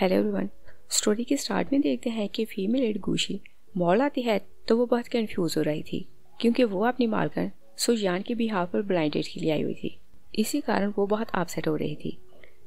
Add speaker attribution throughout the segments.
Speaker 1: hello everyone story के start में देखते हैं कि फीमेल एड गुशी मॉल आती है तो वो बहुत कंफ्यूज हो रही थी क्योंकि वो अपनी मालकन सुजान के बिहाव पर ब्लाइंड के लिए आई हुई थी इसी कारण वो बहुत अपसेट हो रही थी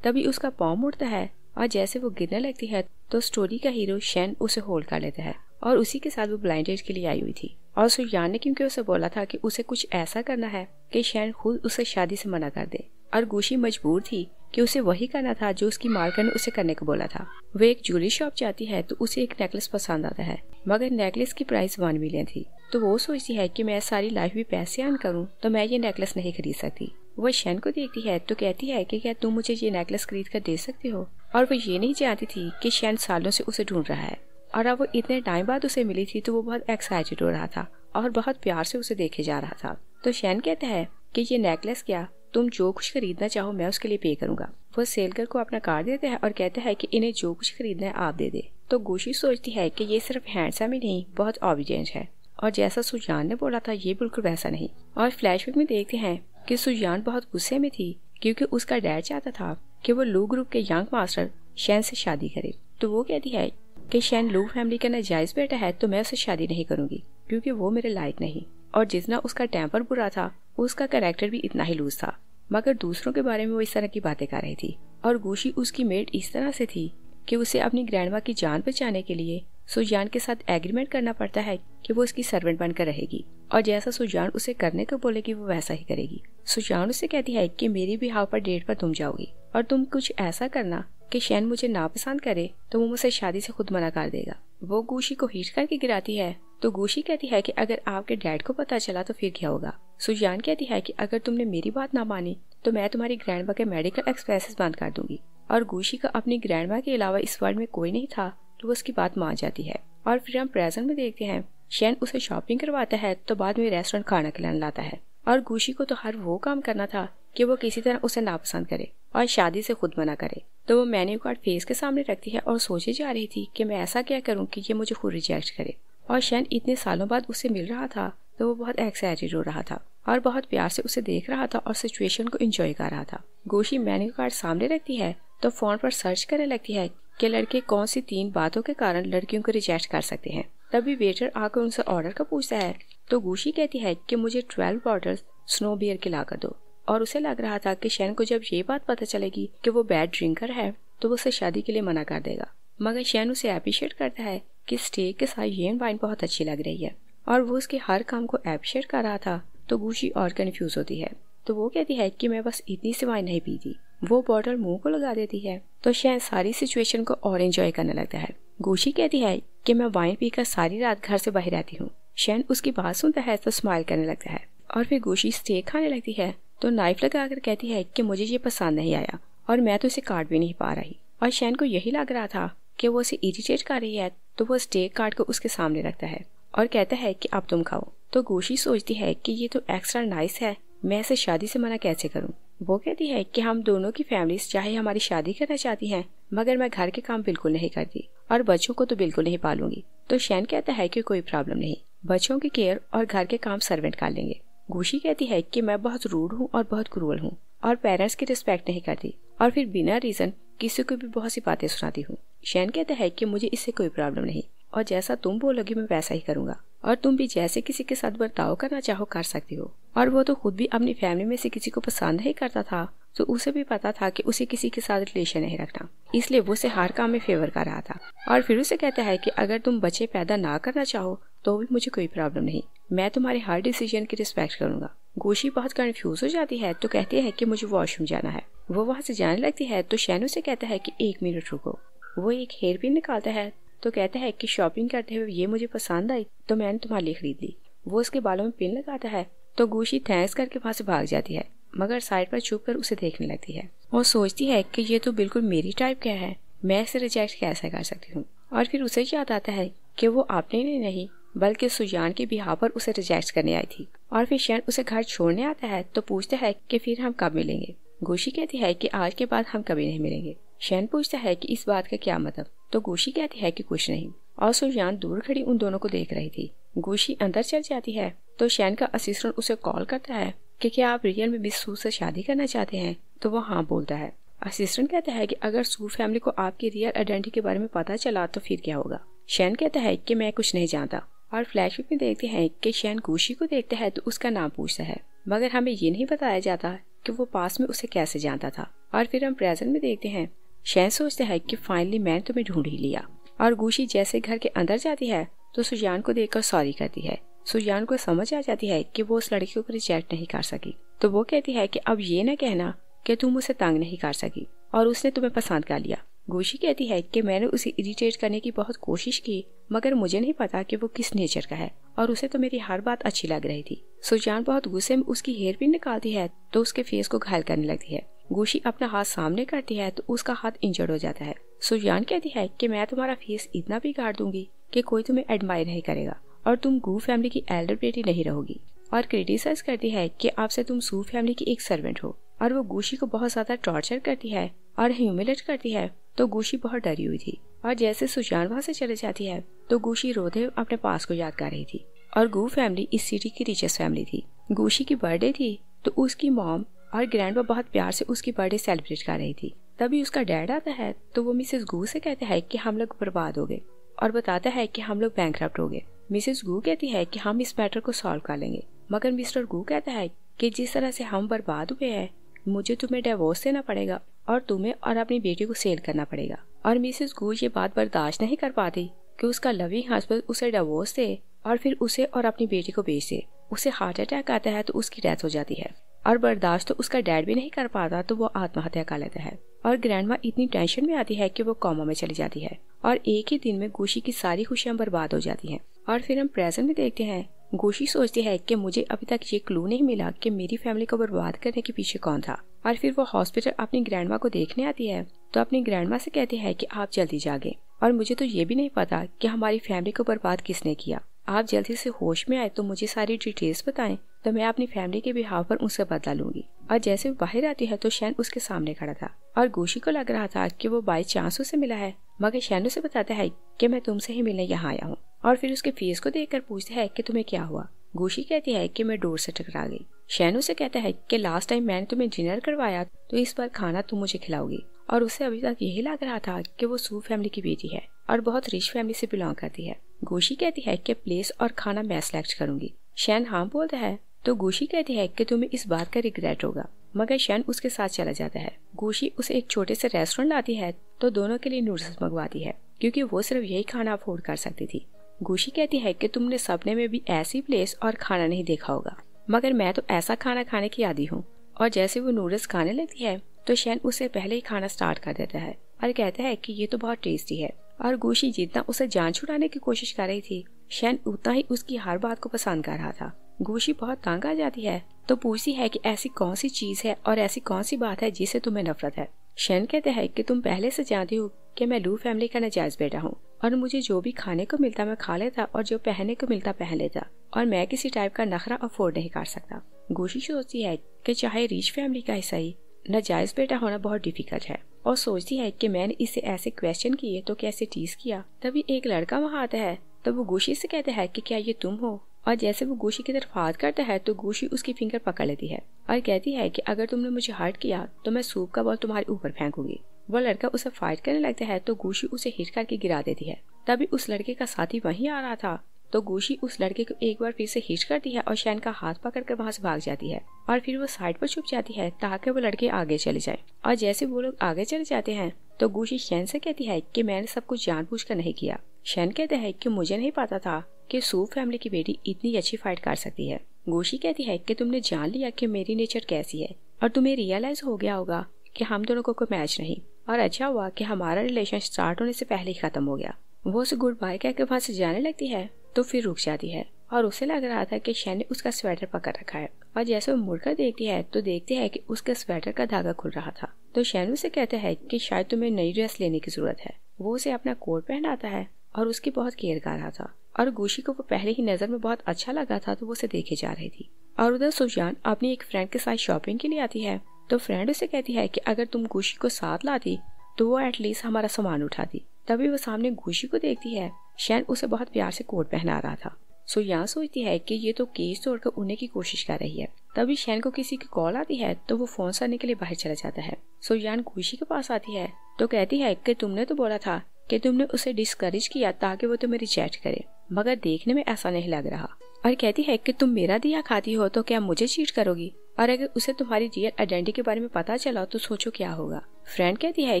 Speaker 1: तभी उसका पॉम उड़ता है और जैसे वो गिरने लगती है तो स्टोरी का हीरो शैन उसे होल्ड कर लेता है और उसी के साथ वो ब्लाइंड के लिए आई हुई थी और सुजान ने क्योंकि उसे बोला था कि उसे कुछ ऐसा करना है कि शैन खुद उसे शादी से मना कर दे और गुशी मजबूर थी कि उसे वही करना था जो उसकी मार्कर ने उसे करने को बोला था वो एक ज्वेलरी शॉप जाती है तो उसे एक नेकलेस पसंद आता है मगर नेकलेस की प्राइस वन मिलियन थी तो वो सोचती है कि मैं सारी लाइफ में पैसे अर्न करूँ तो मैं ये नेकलेस नहीं खरीद सकती वह शैन को देखती है तो कहती है कि क्या तुम मुझे ये नेकलेस खरीद कर दे सकते हो और वो ये नहीं जानती थी कि शैन सालों से उसे ढूंढ रहा है और अब वो इतने टाइम बाद उसे मिली थी तो वो बहुत एक्साइटेड हो रहा था और बहुत प्यार से उसे देखे जा रहा था तो शैन कहता है कि ये नेकलेस क्या तुम जो कुछ खरीदना चाहो मैं उसके लिए पे करूंगा वो सेलकर को अपना कार्ड देता है और कहता है कि इन्हें जो कुछ खरीदना है आप दे दे तो गोशी सोचती है कि ये सिर्फ हैंडसम ही नहीं बहुत ऑबिजेंट है और जैसा सुजान ने बोला था ये बिल्कुल वैसा नहीं और फ्लैश में देखते हैं कि सुजान बहुत गुस्से में थी क्योंकि उसका डैड चाहता था कि वो लू ग्रुप के यंग मास्टर शैन से शादी करे तो वो कहती है कि शैन लू फैमिली का नाजायज बेटा है तो मैं उसे शादी नहीं करूंगी क्योंकि वो मेरे लायक नहीं और जितना उसका टेम्पर बुरा था उसका कैरेक्टर भी इतना ही लूज था मगर दूसरों के बारे में वो इस तरह की बातें कर रही थी और गोशी उसकी मेट इस तरह से थी कि उसे अपनी ग्रैंड की जान बचाने के लिए सुजान के साथ एग्रीमेंट करना पड़ता है कि वो उसकी सर्वेंट बनकर रहेगी और जैसा सुजान उसे करने को बोलेगी वो वैसा ही करेगी सुजान उसे कहती है कि मेरी भी हाव पर डेट पर तुम जाओगी और तुम कुछ ऐसा करना कि शैन मुझे नापसंद करे तो वो मुझसे शादी से खुद मना कर देगा वो गुशी को हीट करके गिराती है तो गोशी कहती है कि अगर आपके डैड को पता चला तो फिर क्या होगा सुजान कहती है कि अगर तुमने मेरी बात ना मानी तो मैं तुम्हारी ग्रैंड के मेडिकल एक्सपेंसिस बंद कर दूंगी और गोशी का अपनी ग्रैंड के अलावा इस वर्ल्ड में कोई नहीं था तो वो उसकी बात मान जाती है और फिर हम प्रेजेंट में देखते हैं शैन उसे शॉपिंग करवाता है तो बाद में रेस्टोरेंट खाना खिलाने लाता है और गुशी को तो हर वो काम करना था कि वो किसी तरह उसे नापसंद करे और शादी से खुद मना करे तो वो मेन्यू कार्ड फेस के सामने रखती है और सोचे जा रही थी कि मैं ऐसा क्या करूं कि ये मुझे खुद रिजेक्ट करे और शैन इतने सालों बाद उसे मिल रहा था तो वो बहुत एक्साइटेड हो रहा था और बहुत प्यार से उसे देख रहा था और सिचुएशन को एंजॉय कर रहा था गोशी मेन्यू कार्ड सामने रखती है तो फोन पर सर्च करने लगती है कि लड़के कौन सी तीन बातों के कारण लड़कियों को रिजेक्ट कर सकते हैं तभी वेटर आकर उनसे ऑर्डर का पूछता है तो गोशी कहती है कि मुझे ट्वेल्व बॉटल स्नो बियर के ला कर दो और उसे लग रहा था कि शैन को जब ये बात पता चलेगी कि वो बैड ड्रिंकर है तो वो उसे शादी के लिए मना कर देगा मगर शैन उसे अप्रिशिएट करता है कि स्टेक के साथ ये वाइन बहुत अच्छी लग रही है और वो उसके हर काम को एपशेयर कर रहा था तो गुशी और कन्फ्यूज होती है तो वो कहती है कि मैं बस इतनी सी वाइन नहीं पीती वो बॉटल मुंह को लगा देती है तो शहन सारी सिचुएशन को और एंजॉय करने लगता है गुशी कहती है कि मैं वाइन पीकर सारी रात घर से बाहर रहती हूँ शैन उसकी बात सुनता है तो स्माइल करने लगता है और फिर गुशी स्टेक खाने लगती है तो नाइफ लगा कर कहती है कि मुझे ये पसंद नहीं आया और मैं तो इसे काट भी नहीं पा रही और शैन को यही लग रहा था कि वो उसे इरिटेट कर रही है तो वो स्टेक काट को उसके सामने रखता है और कहता है कि अब तुम खाओ तो गोशी सोचती है कि ये तो एक्स्ट्रा नाइस है मैं इसे शादी से मना कैसे करूं वो कहती है कि हम दोनों की फैमिली चाहे हमारी शादी करना चाहती हैं मगर मैं घर के काम बिल्कुल नहीं करती और बच्चों को तो बिल्कुल नहीं पालूंगी तो शैन कहता है कि कोई प्रॉब्लम नहीं बच्चों की केयर और घर के काम सर्वेंट कर लेंगे गोशी कहती है कि मैं बहुत रूड हूँ और बहुत क्रूअल हूँ और पेरेंट्स की रिस्पेक्ट नहीं करती और फिर बिना रीजन किसी को भी बहुत सी बातें सुनाती हूँ शैन कहता है कि मुझे इससे कोई प्रॉब्लम नहीं और जैसा तुम बोलोगे मैं वैसा ही करूंगा और तुम भी जैसे किसी के साथ बर्ताव करना चाहो कर सकती हो और वो तो खुद भी अपनी फैमिली में से किसी को पसंद नहीं करता था तो उसे भी पता था कि उसे किसी के साथ रिलेशन नहीं रखना इसलिए वो उसे हर काम में फेवर कर रहा था और फिर उसे कहता है कि अगर तुम बच्चे पैदा ना करना चाहो तो भी मुझे कोई प्रॉब्लम नहीं मैं तुम्हारे हर डिसीजन की रिस्पेक्ट करूंगा गोशी बहुत कंफ्यूज हो जाती है तो कहती है कि मुझे वॉशरूम जाना है वो वहाँ से जाने लगती है तो शैन उसे कहता है कि एक मिनट रुको वो एक हेयर पिन निकालता है तो कहता है कि शॉपिंग करते हुए ये मुझे पसंद आई तो मैंने तुम्हारे लिए खरीद ली वो उसके बालों में पिन लगाता है तो गुशी थैंक्स करके वहाँ से भाग जाती है मगर साइड पर छुप कर उसे देखने लगती है और सोचती है कि ये तो बिल्कुल मेरी टाइप क्या है मैं इसे रिजेक्ट कैसे कर सकती हूँ और फिर उसे याद आता है कि वो अपने लिए नहीं बल्कि सुजान के बिहार पर उसे रिजेक्ट करने आई थी और फिर शैन उसे घर छोड़ने आता है तो पूछता है कि फिर हम कब मिलेंगे गोशी कहती है कि आज के बाद हम कभी नहीं मिलेंगे शैन पूछता है कि इस बात का क्या मतलब तो गोशी कहती है कि कुछ नहीं और सुजान दूर खड़ी उन दोनों को देख रही थी गोशी अंदर चल जाती है तो शैन का असिस्टेंट उसे कॉल करता है कि क्या आप रियल में बिस्सू से शादी करना चाहते हैं तो वो हाँ बोलता है असिस्टेंट कहता है कि अगर सू फैमिली को आपकी रियल आइडेंटिटी के बारे में पता चला तो फिर क्या होगा शैन कहता है कि मैं कुछ नहीं जानता और फ्लैश में देखते हैं कि शैन गोशी को देखता है तो उसका नाम पूछता है मगर हमें ये नहीं बताया जाता कि वो पास में उसे कैसे जानता था और फिर हम प्रेजेंट में देखते हैं शैन सोचता है कि फाइनली मैंने तुम्हें ढूंढ ही लिया और गुशी जैसे घर के अंदर जाती है तो सुजान को देखकर सॉरी करती है सुजान को समझ आ जाती है कि वो उस लड़की को रिजेक्ट नहीं कर सकी तो वो कहती है कि अब ये न कहना कि तुम उसे तंग नहीं कर सकी और उसने तुम्हें पसंद कर लिया गोशी कहती है कि मैंने उसे इरिटेट करने की बहुत कोशिश की मगर मुझे नहीं पता कि वो किस नेचर का है और उसे तो मेरी हर बात अच्छी लग रही थी सुजान बहुत गुस्से में उसकी हेयर पिन निकालती है तो उसके फेस को घायल करने लगती है गोशी अपना हाथ सामने करती है तो उसका हाथ इंजर्ड हो जाता है सुजान कहती है कि मैं तुम्हारा फेस इतना बिगाड़ दूंगी कि कोई तुम्हें एडमायर नहीं करेगा और तुम गु फैमिली की एल्डर बेटी नहीं रहोगी और क्रिटिसाइज करती है कि आपसे तुम सू फैमिली की एक सर्वेंट हो और वो गुशी को बहुत ज्यादा टॉर्चर करती है और ह्यूमिलेट करती है तो गुशी बहुत डरी हुई थी और जैसे सुजान वहाँ से चले जाती है तो गुशी रोधे अपने पास को याद कर रही थी और गु फैमिली इस सिटी की रिचेस्ट फैमिली थी गुशी की बर्थडे थी तो उसकी मॉम और ग्रैंड बहुत प्यार से उसकी बर्थडे सेलिब्रेट कर रही थी तभी उसका डैड आता है तो वो मिसेस गु से कहते हैं कि हम लोग बर्बाद हो गए और बताता है कि हम लोग बैंक हो गए मिसेस गु कहती है कि हम इस मैटर को सॉल्व कर लेंगे मगर मिस्टर गु कहता है कि जिस तरह से हम बर्बाद हुए हैं मुझे तुम्हें डिवोर्स देना पड़ेगा और तुम्हें और अपनी बेटी को सेल करना पड़ेगा और मिसेस गु ये बात बर्दाश्त नहीं कर पाती कि उसका लविंग हस्बैंड उसे डिवोर्स दे और फिर उसे और अपनी बेटी को बेच दे उसे हार्ट अटैक आता है तो उसकी डेथ हो जाती है और बर्दाश्त तो उसका डैड भी नहीं कर पाता तो वो आत्महत्या कर लेता है और ग्रैंड इतनी टेंशन में आती है कि वो कॉमा में चली जाती है और एक ही दिन में गोशी की सारी खुशियां बर्बाद हो जाती हैं और फिर हम प्रेजेंट में देखते हैं गोशी सोचती है कि मुझे अभी तक ये क्लू नहीं मिला कि मेरी फैमिली को बर्बाद करने के पीछे कौन था और फिर वो हॉस्पिटल अपनी ग्रैंड को देखने आती है तो अपनी ग्रैंड से कहती है कि आप जल्दी जागे और मुझे तो ये भी नहीं पता कि हमारी फैमिली को बर्बाद किसने किया आप जल्दी से होश में आए तो मुझे सारी डिटेल्स बताएं तो मैं अपनी फैमिली के बिहाव पर उनसे बदला लूंगी और जैसे वो बाहर आती है तो शैन उसके सामने खड़ा था और गोशी को लग रहा था कि वो बाई चांस उसे मिला है मगर शैन उसे बताता है कि मैं तुमसे ही मिलने यहाँ आया हूँ और फिर उसके फेस को कर पूछता है की तुम्हें क्या हुआ गोशी कहती है की मैं डोर से टकरा गई शैन उसे कहता है की लास्ट टाइम मैंने तुम्हें डिनर करवाया तो इस बार खाना तुम मुझे खिलाओगी और उसे अभी तक यही लग रहा था कि वो सू फैमिली की बेटी है और बहुत रिच फैमिली से बिलोंग करती है गोशी कहती है कि प्लेस और खाना मैं सिलेक्ट करूंगी शैन हाँ बोलता है तो गोशी कहती है कि तुम्हें इस बात का रिग्रेट होगा मगर शैन उसके साथ चला जाता है गोशी उसे एक छोटे से रेस्टोरेंट लाती है तो दोनों के लिए नूडल्स मंगवाती है क्योंकि वो सिर्फ यही खाना अफोर्ड कर सकती थी गोशी कहती है कि तुमने सपने में भी ऐसी प्लेस और खाना नहीं देखा होगा मगर मैं तो ऐसा खाना खाने की आदि हूँ और जैसे वो नूडल्स खाने लगती है तो शैन उसे पहले ही खाना स्टार्ट कर देता है और कहता है कि ये तो बहुत टेस्टी है और गोशी जितना उसे जान छुड़ाने की कोशिश कर रही थी शैन उतना ही उसकी हर बात को पसंद कर रहा था गोशी बहुत तंग आ जाती है तो पूछती है कि ऐसी कौन सी चीज है और ऐसी कौन सी बात है जिसे तुम्हें नफरत है शैन कहते हैं कि तुम पहले से जानती हो कि मैं लू फैमिली का नजायज बेटा हूँ और मुझे जो भी खाने को मिलता मैं खा लेता और जो पहनने को मिलता पहन लेता और मैं किसी टाइप का नखरा अफोर्ड नहीं कर सकता गोशी सोचती है कि चाहे रिच फैमिली का हिस्सा ही नाजायज़ बेटा होना बहुत डिफिकल्ट है और सोचती है कि मैंने इसे ऐसे क्वेश्चन किए तो कैसे टीस किया तभी एक लड़का वहाँ आता है तो वो गोशी से कहता है कि क्या ये तुम हो और जैसे वो गोशी की तरफ हाथ करता है तो गोशी उसकी फिंगर पकड़ लेती है और कहती है कि अगर तुमने मुझे हर्ट किया तो मैं सूप का बॉल तुम्हारे ऊपर फेंकूंगी वो लड़का उसे फाइट करने लगता है तो गोशी उसे हिट करके गिरा देती है तभी उस लड़के का साथी वहीं आ रहा था तो गोशी उस लड़के को एक बार फिर से हिच करती है और शैन का हाथ पकड़ कर वहाँ से भाग जाती है और फिर वो साइड पर छुप जाती है ताकि वो लड़के आगे चले जाए और जैसे वो लोग आगे चले जाते हैं तो गोशी शैन से कहती है कि मैंने सब कुछ कर नहीं किया शैन कहते हैं कि मुझे नहीं पता था कि सू फैमिली की बेटी इतनी अच्छी फाइट कर सकती है गोशी कहती है कि तुमने जान लिया कि मेरी नेचर कैसी है और तुम्हें रियलाइज हो गया होगा कि हम दोनों को कोई मैच नहीं और अच्छा हुआ कि हमारा रिलेशन स्टार्ट होने से पहले ही खत्म हो गया वो उसे गुड बाय कहकर वहाँ से जाने लगती है तो फिर रुक जाती है और उसे लग रहा था कि शैन ने उसका स्वेटर पकड़ रखा है और जैसे वो मुड़कर देखती है तो देखती है कि उसके स्वेटर का धागा खुल रहा था तो शैन उसे कहता है कि शायद तुम्हें नई ड्रेस लेने की जरूरत है वो उसे अपना कोट पहनाता है और उसकी बहुत केयर कर रहा था और गुशी को वो पहले ही नज़र में बहुत अच्छा लगा था तो वो उसे देखे जा रही थी और उधर सुजान अपनी एक फ्रेंड के साथ शॉपिंग के लिए आती है तो फ्रेंड उसे कहती है की अगर तुम गुशी को साथ लाती तो वो एटलीस्ट हमारा सामान उठाती तभी वो सामने गुशी को देखती है शैन उसे बहुत प्यार से कोट पहना रहा था यहाँ सोचती है कि ये तो केस तोड़कर उड़ने की कोशिश कर रही है तभी शैन को किसी की कॉल आती है तो वो फोन सारने के लिए बाहर चला जाता है यान खुशी के पास आती है तो कहती है कि तुमने तो बोला था कि तुमने उसे डिस्करेज किया ताकि वो तुम्हें चैट करे मगर देखने में ऐसा नहीं लग रहा और कहती है कि तुम मेरा दिया खाती हो तो क्या मुझे चीट करोगी और अगर उसे तुम्हारी रियल आइडेंटिटी के बारे में पता चला तो सोचो क्या होगा फ्रेंड कहती है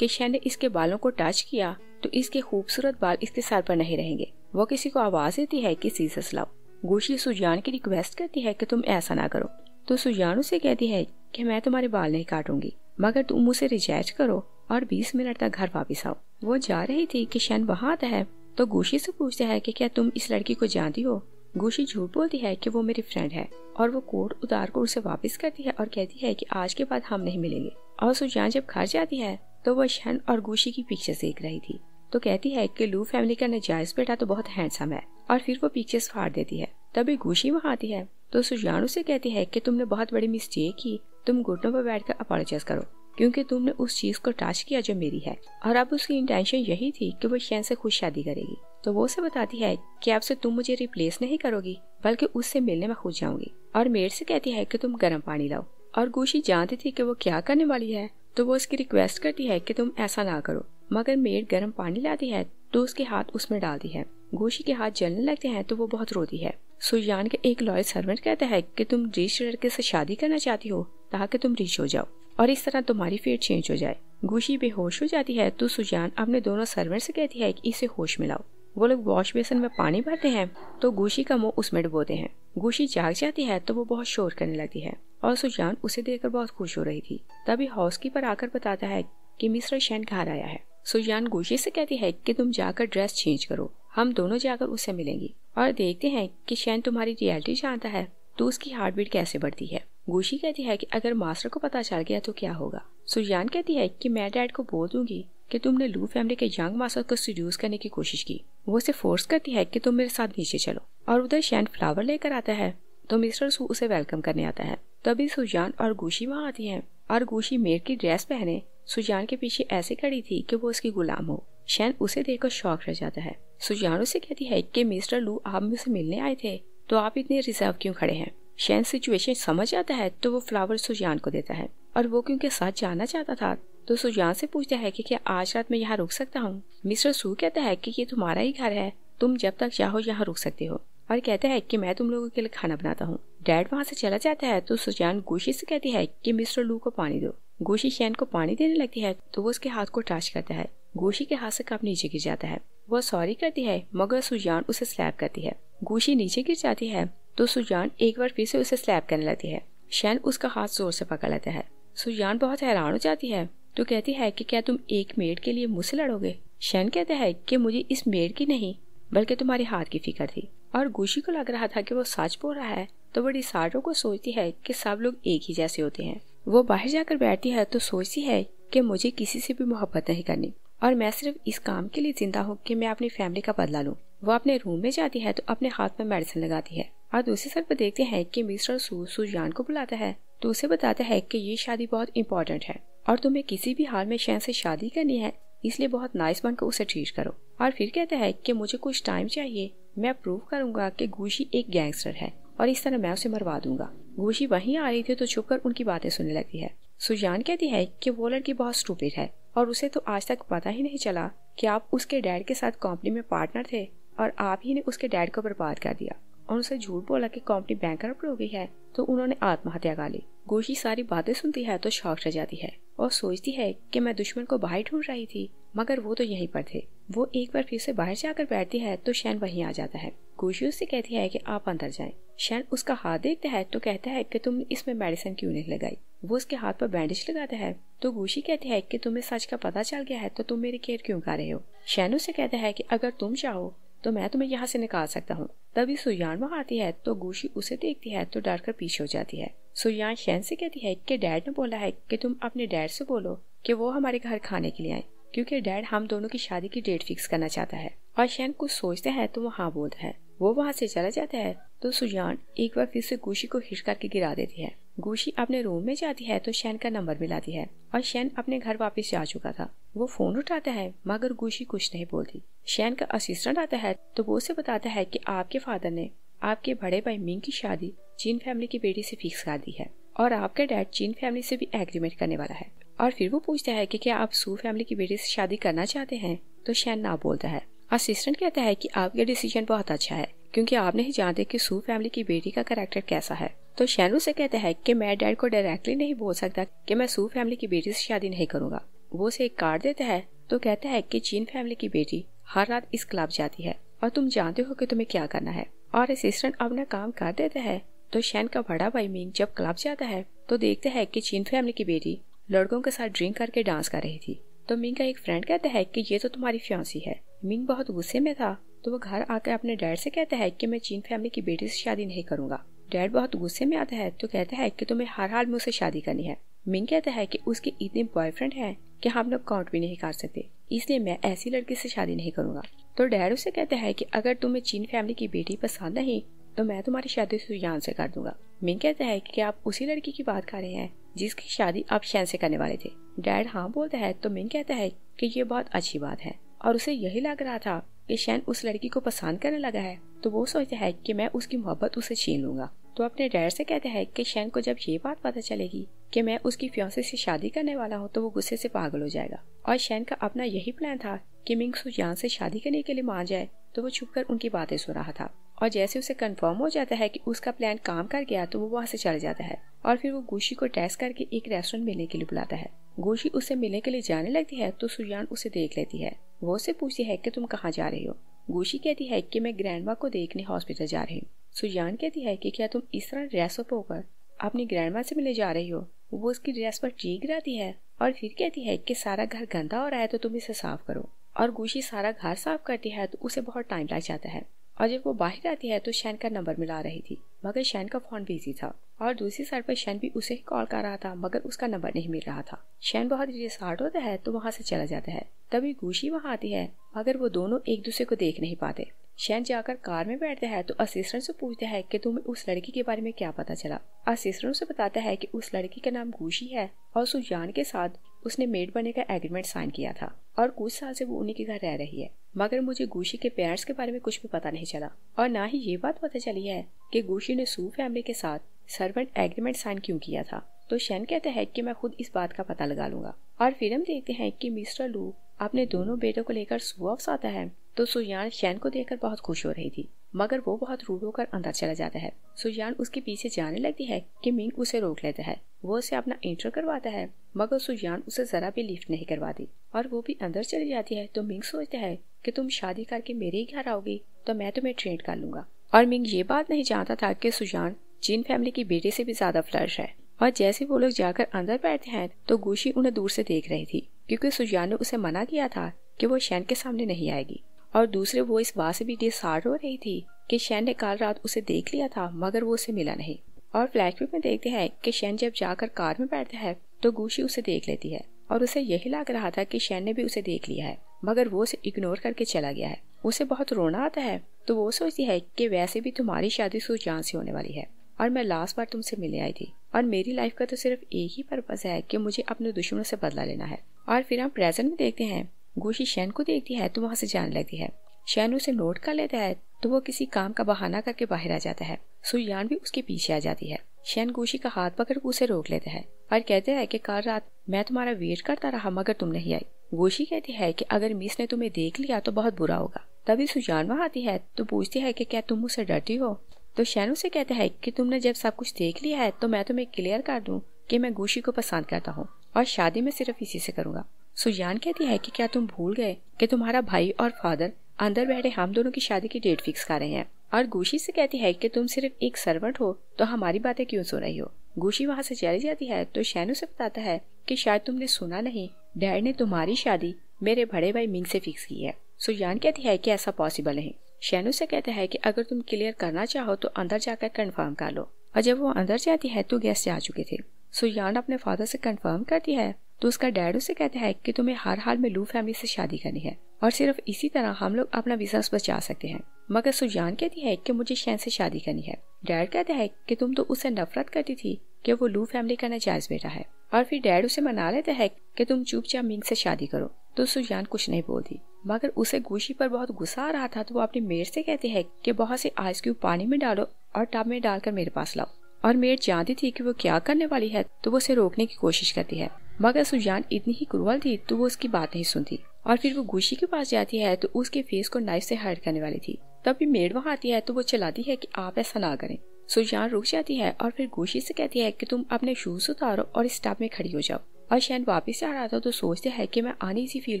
Speaker 1: कि शैन ने इसके बालों को टच किया तो इसके खूबसूरत बाल इसके सर पर नहीं रहेंगे वो किसी को आवाज देती है कि सीजस लाओ गोशी सुजान की रिक्वेस्ट करती है कि तुम ऐसा ना करो तो सुजान उसे कहती है कि मैं तुम्हारे बाल नहीं काटूंगी मगर तुम उसे रिजेक्ट करो और 20 मिनट तक घर वापिस आओ वो जा रही थी कि शन वहाँ आता है तो गोशी से पूछता है कि क्या तुम इस लड़की को जानती हो गोशी झूठ बोलती है कि वो मेरी फ्रेंड है और वो कोट उतार कर उसे वापस करती है और कहती है कि आज के बाद हम नहीं मिलेंगे और सुजान जब घर जाती है तो वो शन और गोशी की पिक्चर देख रही थी तो कहती है कि लू फैमिली का नजायज बेटा तो बहुत हैंडसम है और फिर वो पीछे फाड़ देती है तभी गुशी वहाँ आती है तो सुजान उसे कहती है कि तुमने बहुत बड़ी मिस्टेक की तुम घुटनों पर बैठ कर अपोलोजाइज करो क्योंकि तुमने उस चीज को टच किया जो मेरी है और अब उसकी इंटेंशन यही थी कि वो शैन से खुश शादी करेगी तो वो उसे बताती है कि अब से तुम मुझे रिप्लेस नहीं करोगी बल्कि उससे मिलने में खुश जाऊंगी और मेड से कहती है कि तुम गर्म पानी लाओ और गुशी जानती थी कि वो क्या करने वाली है तो वो उसकी रिक्वेस्ट करती है कि तुम ऐसा ना करो मगर मेड गर्म पानी लाती है तो उसके हाथ उसमें डालती है गोशी के हाथ जलने लगते हैं तो वो बहुत रोती है सुजान के एक लॉयल सर्वेंट कहता है कि तुम रिच लड़के से शादी करना चाहती हो ताकि तुम रिच हो जाओ और इस तरह तुम्हारी फेट चेंज हो जाए गोशी बेहोश हो जाती है तो सुजान अपने दोनों सर्वेंट से कहती है की इसे होश मिलाओ वो लोग वॉश बेसन में पानी भरते हैं तो गोशी का मुंह उसमें डुबोते हैं गोशी जाग जाती है तो वो बहुत शोर करने लगती है और सुजान उसे देखकर बहुत खुश हो रही थी तभी हाउस कीपर आकर बताता है कि मिस्टर शैन घर आया है सुजान गोशी से कहती है कि तुम जाकर ड्रेस चेंज करो हम दोनों जाकर उसे मिलेंगी और देखते हैं कि शैन तुम्हारी रियलिटी जानता है तो उसकी हार्ट बीट कैसे बढ़ती है गोशी कहती है कि अगर मास्टर को पता चल गया तो क्या होगा सुजान कहती है कि मैं डैड को बोल दूंगी कि तुमने लू फैमिली के यंग मास्टर को सड्यूस करने की कोशिश की वो उसे फोर्स करती है कि तुम मेरे साथ नीचे चलो और उधर शैन फ्लावर लेकर आता है तो मिस्टर उसे वेलकम करने आता है तभी सुजान और गोशी वहाँ आती है और गोशी मेर की ड्रेस पहने सुजान के पीछे ऐसे खड़ी थी कि वो उसकी गुलाम हो शैन उसे देखकर शौक रह जाता है सुजान उसे कहती है कि मिस्टर लू आप मुझसे मिलने आए थे तो आप इतने रिजर्व क्यों खड़े हैं शैन सिचुएशन समझ आता है तो वो फ्लावर सुजान को देता है और वो क्योंकि साथ जाना चाहता था तो सुजान से पूछता है कि क्या आज रात मैं यहाँ रुक सकता हूँ मिस्टर सू कहता है कि ये तुम्हारा ही घर है तुम जब तक चाहो यहाँ रुक सकते हो और कहता है कि मैं तुम लोगों के लिए खाना बनाता हूँ डैड वहाँ से चला जाता है तो सुजान गुशी से कहती है कि मिस्टर लू को पानी दो गोशी शैन को पानी देने लगती है तो वो उसके हाथ को टाच करता है गोशी के हाथ से कप नीचे गिर जाता है वह सॉरी करती है मगर सुजान उसे स्लैप करती है गोशी नीचे गिर जाती है तो सुजान एक बार फिर से उसे स्लैप करने लगती है शैन उसका हाथ जोर से पकड़ लेता है सुजान बहुत हैरान हो जाती है तो कहती है कि क्या तुम एक मेड के लिए मुझसे लड़ोगे शैन कहता है कि मुझे इस मेड की नहीं बल्कि तुम्हारे हाथ की फिक्र थी और गोशी को लग रहा था कि वो सच बोल रहा है तो वो डिसार्डो को सोचती है कि सब लोग एक ही जैसे होते हैं वो बाहर जाकर बैठती है तो सोचती है कि मुझे किसी से भी मोहब्बत नहीं करनी और मैं सिर्फ इस काम के लिए जिंदा हूँ कि मैं अपनी फैमिली का बदला लूँ वो अपने रूम में जाती है तो अपने हाथ में मेडिसिन लगाती है और दूसरे सर पर देखते हैं कि मिस्टर सू सुजान को बुलाता है तो उसे बताता है कि ये शादी बहुत इम्पोर्टेंट है और तुम्हें किसी भी हाल में शहन से शादी करनी है इसलिए बहुत नाइस बनकर उसे ट्रीट करो और फिर कहता है कि मुझे कुछ टाइम चाहिए मैं प्रूव करूंगा कि गुशी एक गैंगस्टर है और इस तरह मैं उसे मरवा दूंगा गोशी वहीं आ रही थी तो छुपकर उनकी बातें सुनने लगती है सुजान कहती है कि वो लड़की बहुत स्टूपिड है और उसे तो आज तक पता ही नहीं चला कि आप उसके डैड के साथ कंपनी में पार्टनर थे और आप ही ने उसके डैड को बर्बाद कर दिया और उसे झूठ बोला कि कंपनी बैंक हो गई है तो उन्होंने आत्महत्या कर ली गोशी सारी बातें सुनती है तो शौक रह जाती है और सोचती है कि मैं दुश्मन को बाहर ढूंढ रही थी मगर वो तो यहीं पर थे वो एक बार फिर से बाहर जाकर बैठती है तो शैन वहीं आ जाता है गोशी उससे कहती है कि आप अंदर जाए शैन उसका हाथ देखता है तो कहता है कि तुमने इसमें मेडिसिन क्यों नहीं लगाई वो उसके हाथ पर बैंडेज लगाता है तो गोशी कहती है कि तुम्हें सच का पता चल गया है तो तुम मेरी केयर क्यों कर रहे हो शैन उससे कहता है कि अगर तुम चाहो तो मैं तुम्हें यहाँ से निकाल सकता हूँ तभी सुयान वहाँ आती है तो गोशी उसे देखती है तो डर कर पीछे हो जाती है सुयान शैन से कहती है कि डैड ने बोला है कि तुम अपने डैड से बोलो कि वो हमारे घर खाने के लिए आए क्योंकि डैड हम दोनों की शादी की डेट फिक्स करना चाहता है और शैन कुछ सोचते हैं तो वो हाँ बोलता है वो वहाँ से चला जाता है तो सुजान एक बार फिर से गुशी को हिट करके गिरा देती है गुशी अपने रूम में जाती है तो शैन का नंबर मिलाती है और शैन अपने घर वापस जा चुका था वो फोन उठाता है मगर गुशी कुछ नहीं बोलती शैन का असिस्टेंट आता है तो वो उसे बताता है की आपके फादर ने आपके बड़े भाई मिंग की शादी चीन फैमिली की बेटी से फिक्स कर दी है और आपका डैड चीन फैमिली से भी एग्रीमेंट करने वाला है और फिर वो पूछता है कि क्या आप सू फैमिली की बेटी से शादी करना चाहते हैं तो शैन ना बोलता है असिस्टेंट कहता है कि आपका डिसीजन बहुत अच्छा है क्योंकि आप नहीं जानते कि सू फैमिली की बेटी का करेक्टर कैसा है तो शैन उसे कहता है कि मैं डैड को डायरेक्टली नहीं बोल सकता कि मैं सू फैमिली की बेटी से शादी नहीं करूंगा वो उसे एक कार्ड देता है तो कहता है कि चीन फैमिली की बेटी हर रात इस क्लब जाती है और तुम जानते हो कि तुम्हें क्या करना है और असिस्टेंट अपना काम कर देता है तो शैन का बड़ा भाई मिंग जब क्लब जाता है तो देखता है कि चीन फैमिली की बेटी लड़कों के साथ ड्रिंक करके डांस कर रही थी तो मिंग का एक फ्रेंड कहता है कि ये तो तुम्हारी फ्यांसी है मिंग बहुत गुस्से में था तो वो घर आकर अपने डैड से कहता है कि मैं चीन फैमिली की बेटी से शादी नहीं करूंगा डैड बहुत गुस्से में आता है तो कहता है कि तुम्हें हर हाल में उसे शादी करनी है मिंग कहता है कि उसके इतने बॉयफ्रेंड हैं कि हम लोग काउंट भी नहीं कर सकते इसलिए मैं ऐसी लड़की से शादी नहीं करूंगा तो डैड उसे कहता है कि अगर तुम्हें चीन फैमिली की बेटी पसंद नहीं तो मैं तुम्हारी शादी सुजान से कर दूंगा मिंग कहता है कि आप उसी लड़की की बात कर रहे हैं जिसकी शादी आप शैन से करने वाले थे डैड हाँ बोलता है तो मिंग कहता है कि ये बहुत अच्छी बात है और उसे यही लग रहा था कि शैन उस लड़की को पसंद करने लगा है तो वो सोचता है कि मैं उसकी मोहब्बत उसे छीन लूंगा तो अपने डैड से कहता है कि शैन को जब ये बात पता चलेगी कि मैं उसकी फ्योसे से शादी करने वाला हूँ तो वो गुस्से से पागल हो जाएगा और शैन का अपना यही प्लान था कि मिंगसू यहाँ से शादी करने के लिए मान जाए तो वो छुप कर उनकी बातें सुन रहा था और जैसे उसे कंफर्म हो जाता है कि उसका प्लान काम कर गया तो वो वहाँ से चल जाता है और फिर वो गोशी को टेस्ट करके एक रेस्टोरेंट मिलने के लिए बुलाता है गोशी उसे मिलने के लिए जाने लगती है तो सुजान उसे देख लेती है वो उसे पूछती है कि तुम कहाँ जा रही हो गोशी कहती है कि मैं ग्रैंड को देखने हॉस्पिटल जा रही हूँ सुजान कहती है की क्या तुम इस तरह ड्रेसअप होकर अपनी ग्रैंड से मिलने जा रही हो वो उसकी ड्रेस पर चीख रहती है और फिर कहती है कि सारा घर गंदा हो रहा है तो तुम इसे साफ करो और गुशी सारा घर साफ करती है तो उसे बहुत टाइम लग जाता है और जब वो बाहर आती है तो शैन का नंबर मिला रही थी मगर शैन का फोन बिजी था और दूसरी साइड पर शैन भी उसे ही कॉल कर रहा था मगर उसका नंबर नहीं मिल रहा था शैन बहुत रिसार्ट होता है तो वहाँ से चला जाता है तभी गुशी वहाँ आती है मगर वो दोनों एक दूसरे को देख नहीं पाते शैन जाकर कार में बैठता है तो असिस्टेंट से पूछता है कि तुम्हें उस लड़की के बारे में क्या पता चला असिस्टेंट उसे बताता है कि उस लड़की का नाम गुशी है और सुजान के साथ उसने मेड बनने का एग्रीमेंट साइन किया था और कुछ साल से वो उन्हीं के घर रह रही है मगर मुझे गुशी के पेरेंट्स के बारे में कुछ भी पता नहीं चला और ना ही ये बात पता चली है कि गुशी ने सू फैमिली के साथ सर्वेंट एग्रीमेंट साइन क्यों किया था तो शैन कहता है कि मैं खुद इस बात का पता लगा लूंगा और हम देखते हैं कि मिस्टर लू अपने दोनों बेटों को लेकर सुअफ्स आता है तो सुयान शैन को देखकर बहुत खुश हो रही थी मगर वो बहुत रूढ़ होकर अंदर चला जाता है सुयान उसके पीछे जाने लगती है कि मिंग उसे रोक लेता है वो उसे अपना इंटर करवाता है मगर सुयान उसे जरा भी लिफ्ट नहीं करवाती और वो भी अंदर चली जाती है तो मिंग सोचता है कि तुम शादी करके मेरे ही घर आओगी तो मैं तुम्हें ट्रेंड कर लूंगा और मिंग ये बात नहीं जानता था कि सुजान जिन फैमिली की बेटे से भी ज्यादा फ्लर्श है और जैसे वो लोग जाकर अंदर बैठते हैं तो गुशी उन्हें दूर से देख रही थी क्योंकि सुजान ने उसे मना किया था कि वो शैन के सामने नहीं आएगी और दूसरे वो इस बात से भी डिसार्ड हो रही थी कि शैन ने कल रात उसे देख लिया था मगर वो उसे मिला नहीं और फ्लैशबैक में देखते हैं कि शैन जब जाकर कार में बैठता है तो गुशी उसे देख लेती है और उसे यही लग रहा था कि शैन ने भी उसे देख लिया है मगर वो उसे इग्नोर करके चला गया है उसे बहुत रोना आता है तो वो सोचती है कि वैसे भी तुम्हारी शादी सुजान से होने वाली है और मैं लास्ट बार तुमसे मिलने आई थी और मेरी लाइफ का तो सिर्फ एक ही पर्पज है कि मुझे अपने दुश्मनों से बदला लेना है और फिर हम प्रेजेंट में देखते हैं गोशी शैन को देखती है तो वहाँ से जान लेती है शैन उसे नोट कर लेता है तो वो किसी काम का बहाना करके बाहर आ जाता है सुयान भी उसके पीछे आ जाती है शैन गोशी का हाथ पकड़ उसे रोक लेता है और कहते हैं कि कल रात मैं तुम्हारा वेट करता रहा मगर तुम नहीं आई गोशी कहती है कि अगर मिस ने तुम्हें देख लिया तो बहुत बुरा होगा तभी सुजान वहाँ आती है तो पूछती है कि क्या तुम उसे डरती हो तो शैन उसे कहता है कि तुमने जब सब कुछ देख लिया है तो मैं तुम्हें क्लियर कर दूं कि मैं गोशी को पसंद करता हूँ और शादी में सिर्फ इसी से करूँगा सुजान कहती है कि क्या तुम भूल गए कि तुम्हारा भाई और फादर अंदर बैठे हम दोनों की शादी की डेट फिक्स कर रहे हैं और गुशी से कहती है कि तुम सिर्फ एक सर्वेंट हो तो हमारी बातें क्यों सुन रही हो गुशी वहाँ से चली जाती है तो शैनू से बताता है कि शायद तुमने सुना नहीं डैड ने तुम्हारी शादी मेरे बड़े भाई मिंग से फिक्स की है सुजान कहती है कि ऐसा पॉसिबल नहीं शैनू से कहता है कि अगर तुम क्लियर करना चाहो तो अंदर जाकर कंफर्म कर लो और जब वो अंदर जाती है तो गेस्ट जा चुके थे सुयान अपने फादर से कंफर्म करती है तो उसका डैड उसे कहता है कि तुम्हें हर हाल में लू फैमिली से शादी करनी है और सिर्फ इसी तरह हम लोग अपना बिजनेस बचा सकते हैं मगर सुजान कहती है कि मुझे शैन से शादी करनी है डैड कहता है कि तुम तो उससे नफरत करती थी कि वो लू फैमिली का नाजायज बेटा है और फिर डैड उसे मना लेता है कि तुम चुपचाप मिंग से शादी करो तो सुजान कुछ नहीं बोलती मगर उसे गोशी पर बहुत गुस्सा आ रहा था तो वो अपनी मेड से कहती है कि बहुत से आइस क्यूब पानी में डालो और टब में डालकर मेरे पास लाओ और मेड जानती थी कि वो क्या करने वाली है तो वो उसे रोकने की कोशिश करती है मगर सुजान इतनी ही क्रूअल थी तो वो उसकी बात नहीं सुनती और फिर वो गुशी के पास जाती है तो उसके फेस को नाइफ से हर्ट करने वाली थी तभी मेड वहाँ आती है तो वो चलाती है कि आप ऐसा ना करें सुजान रुक जाती है और फिर गुशी से कहती है कि तुम अपने शूज उतारो और स्टाफ में खड़ी हो जाओ और शैन वापस आ रहा था तो सोचते है की मैं आने सी फील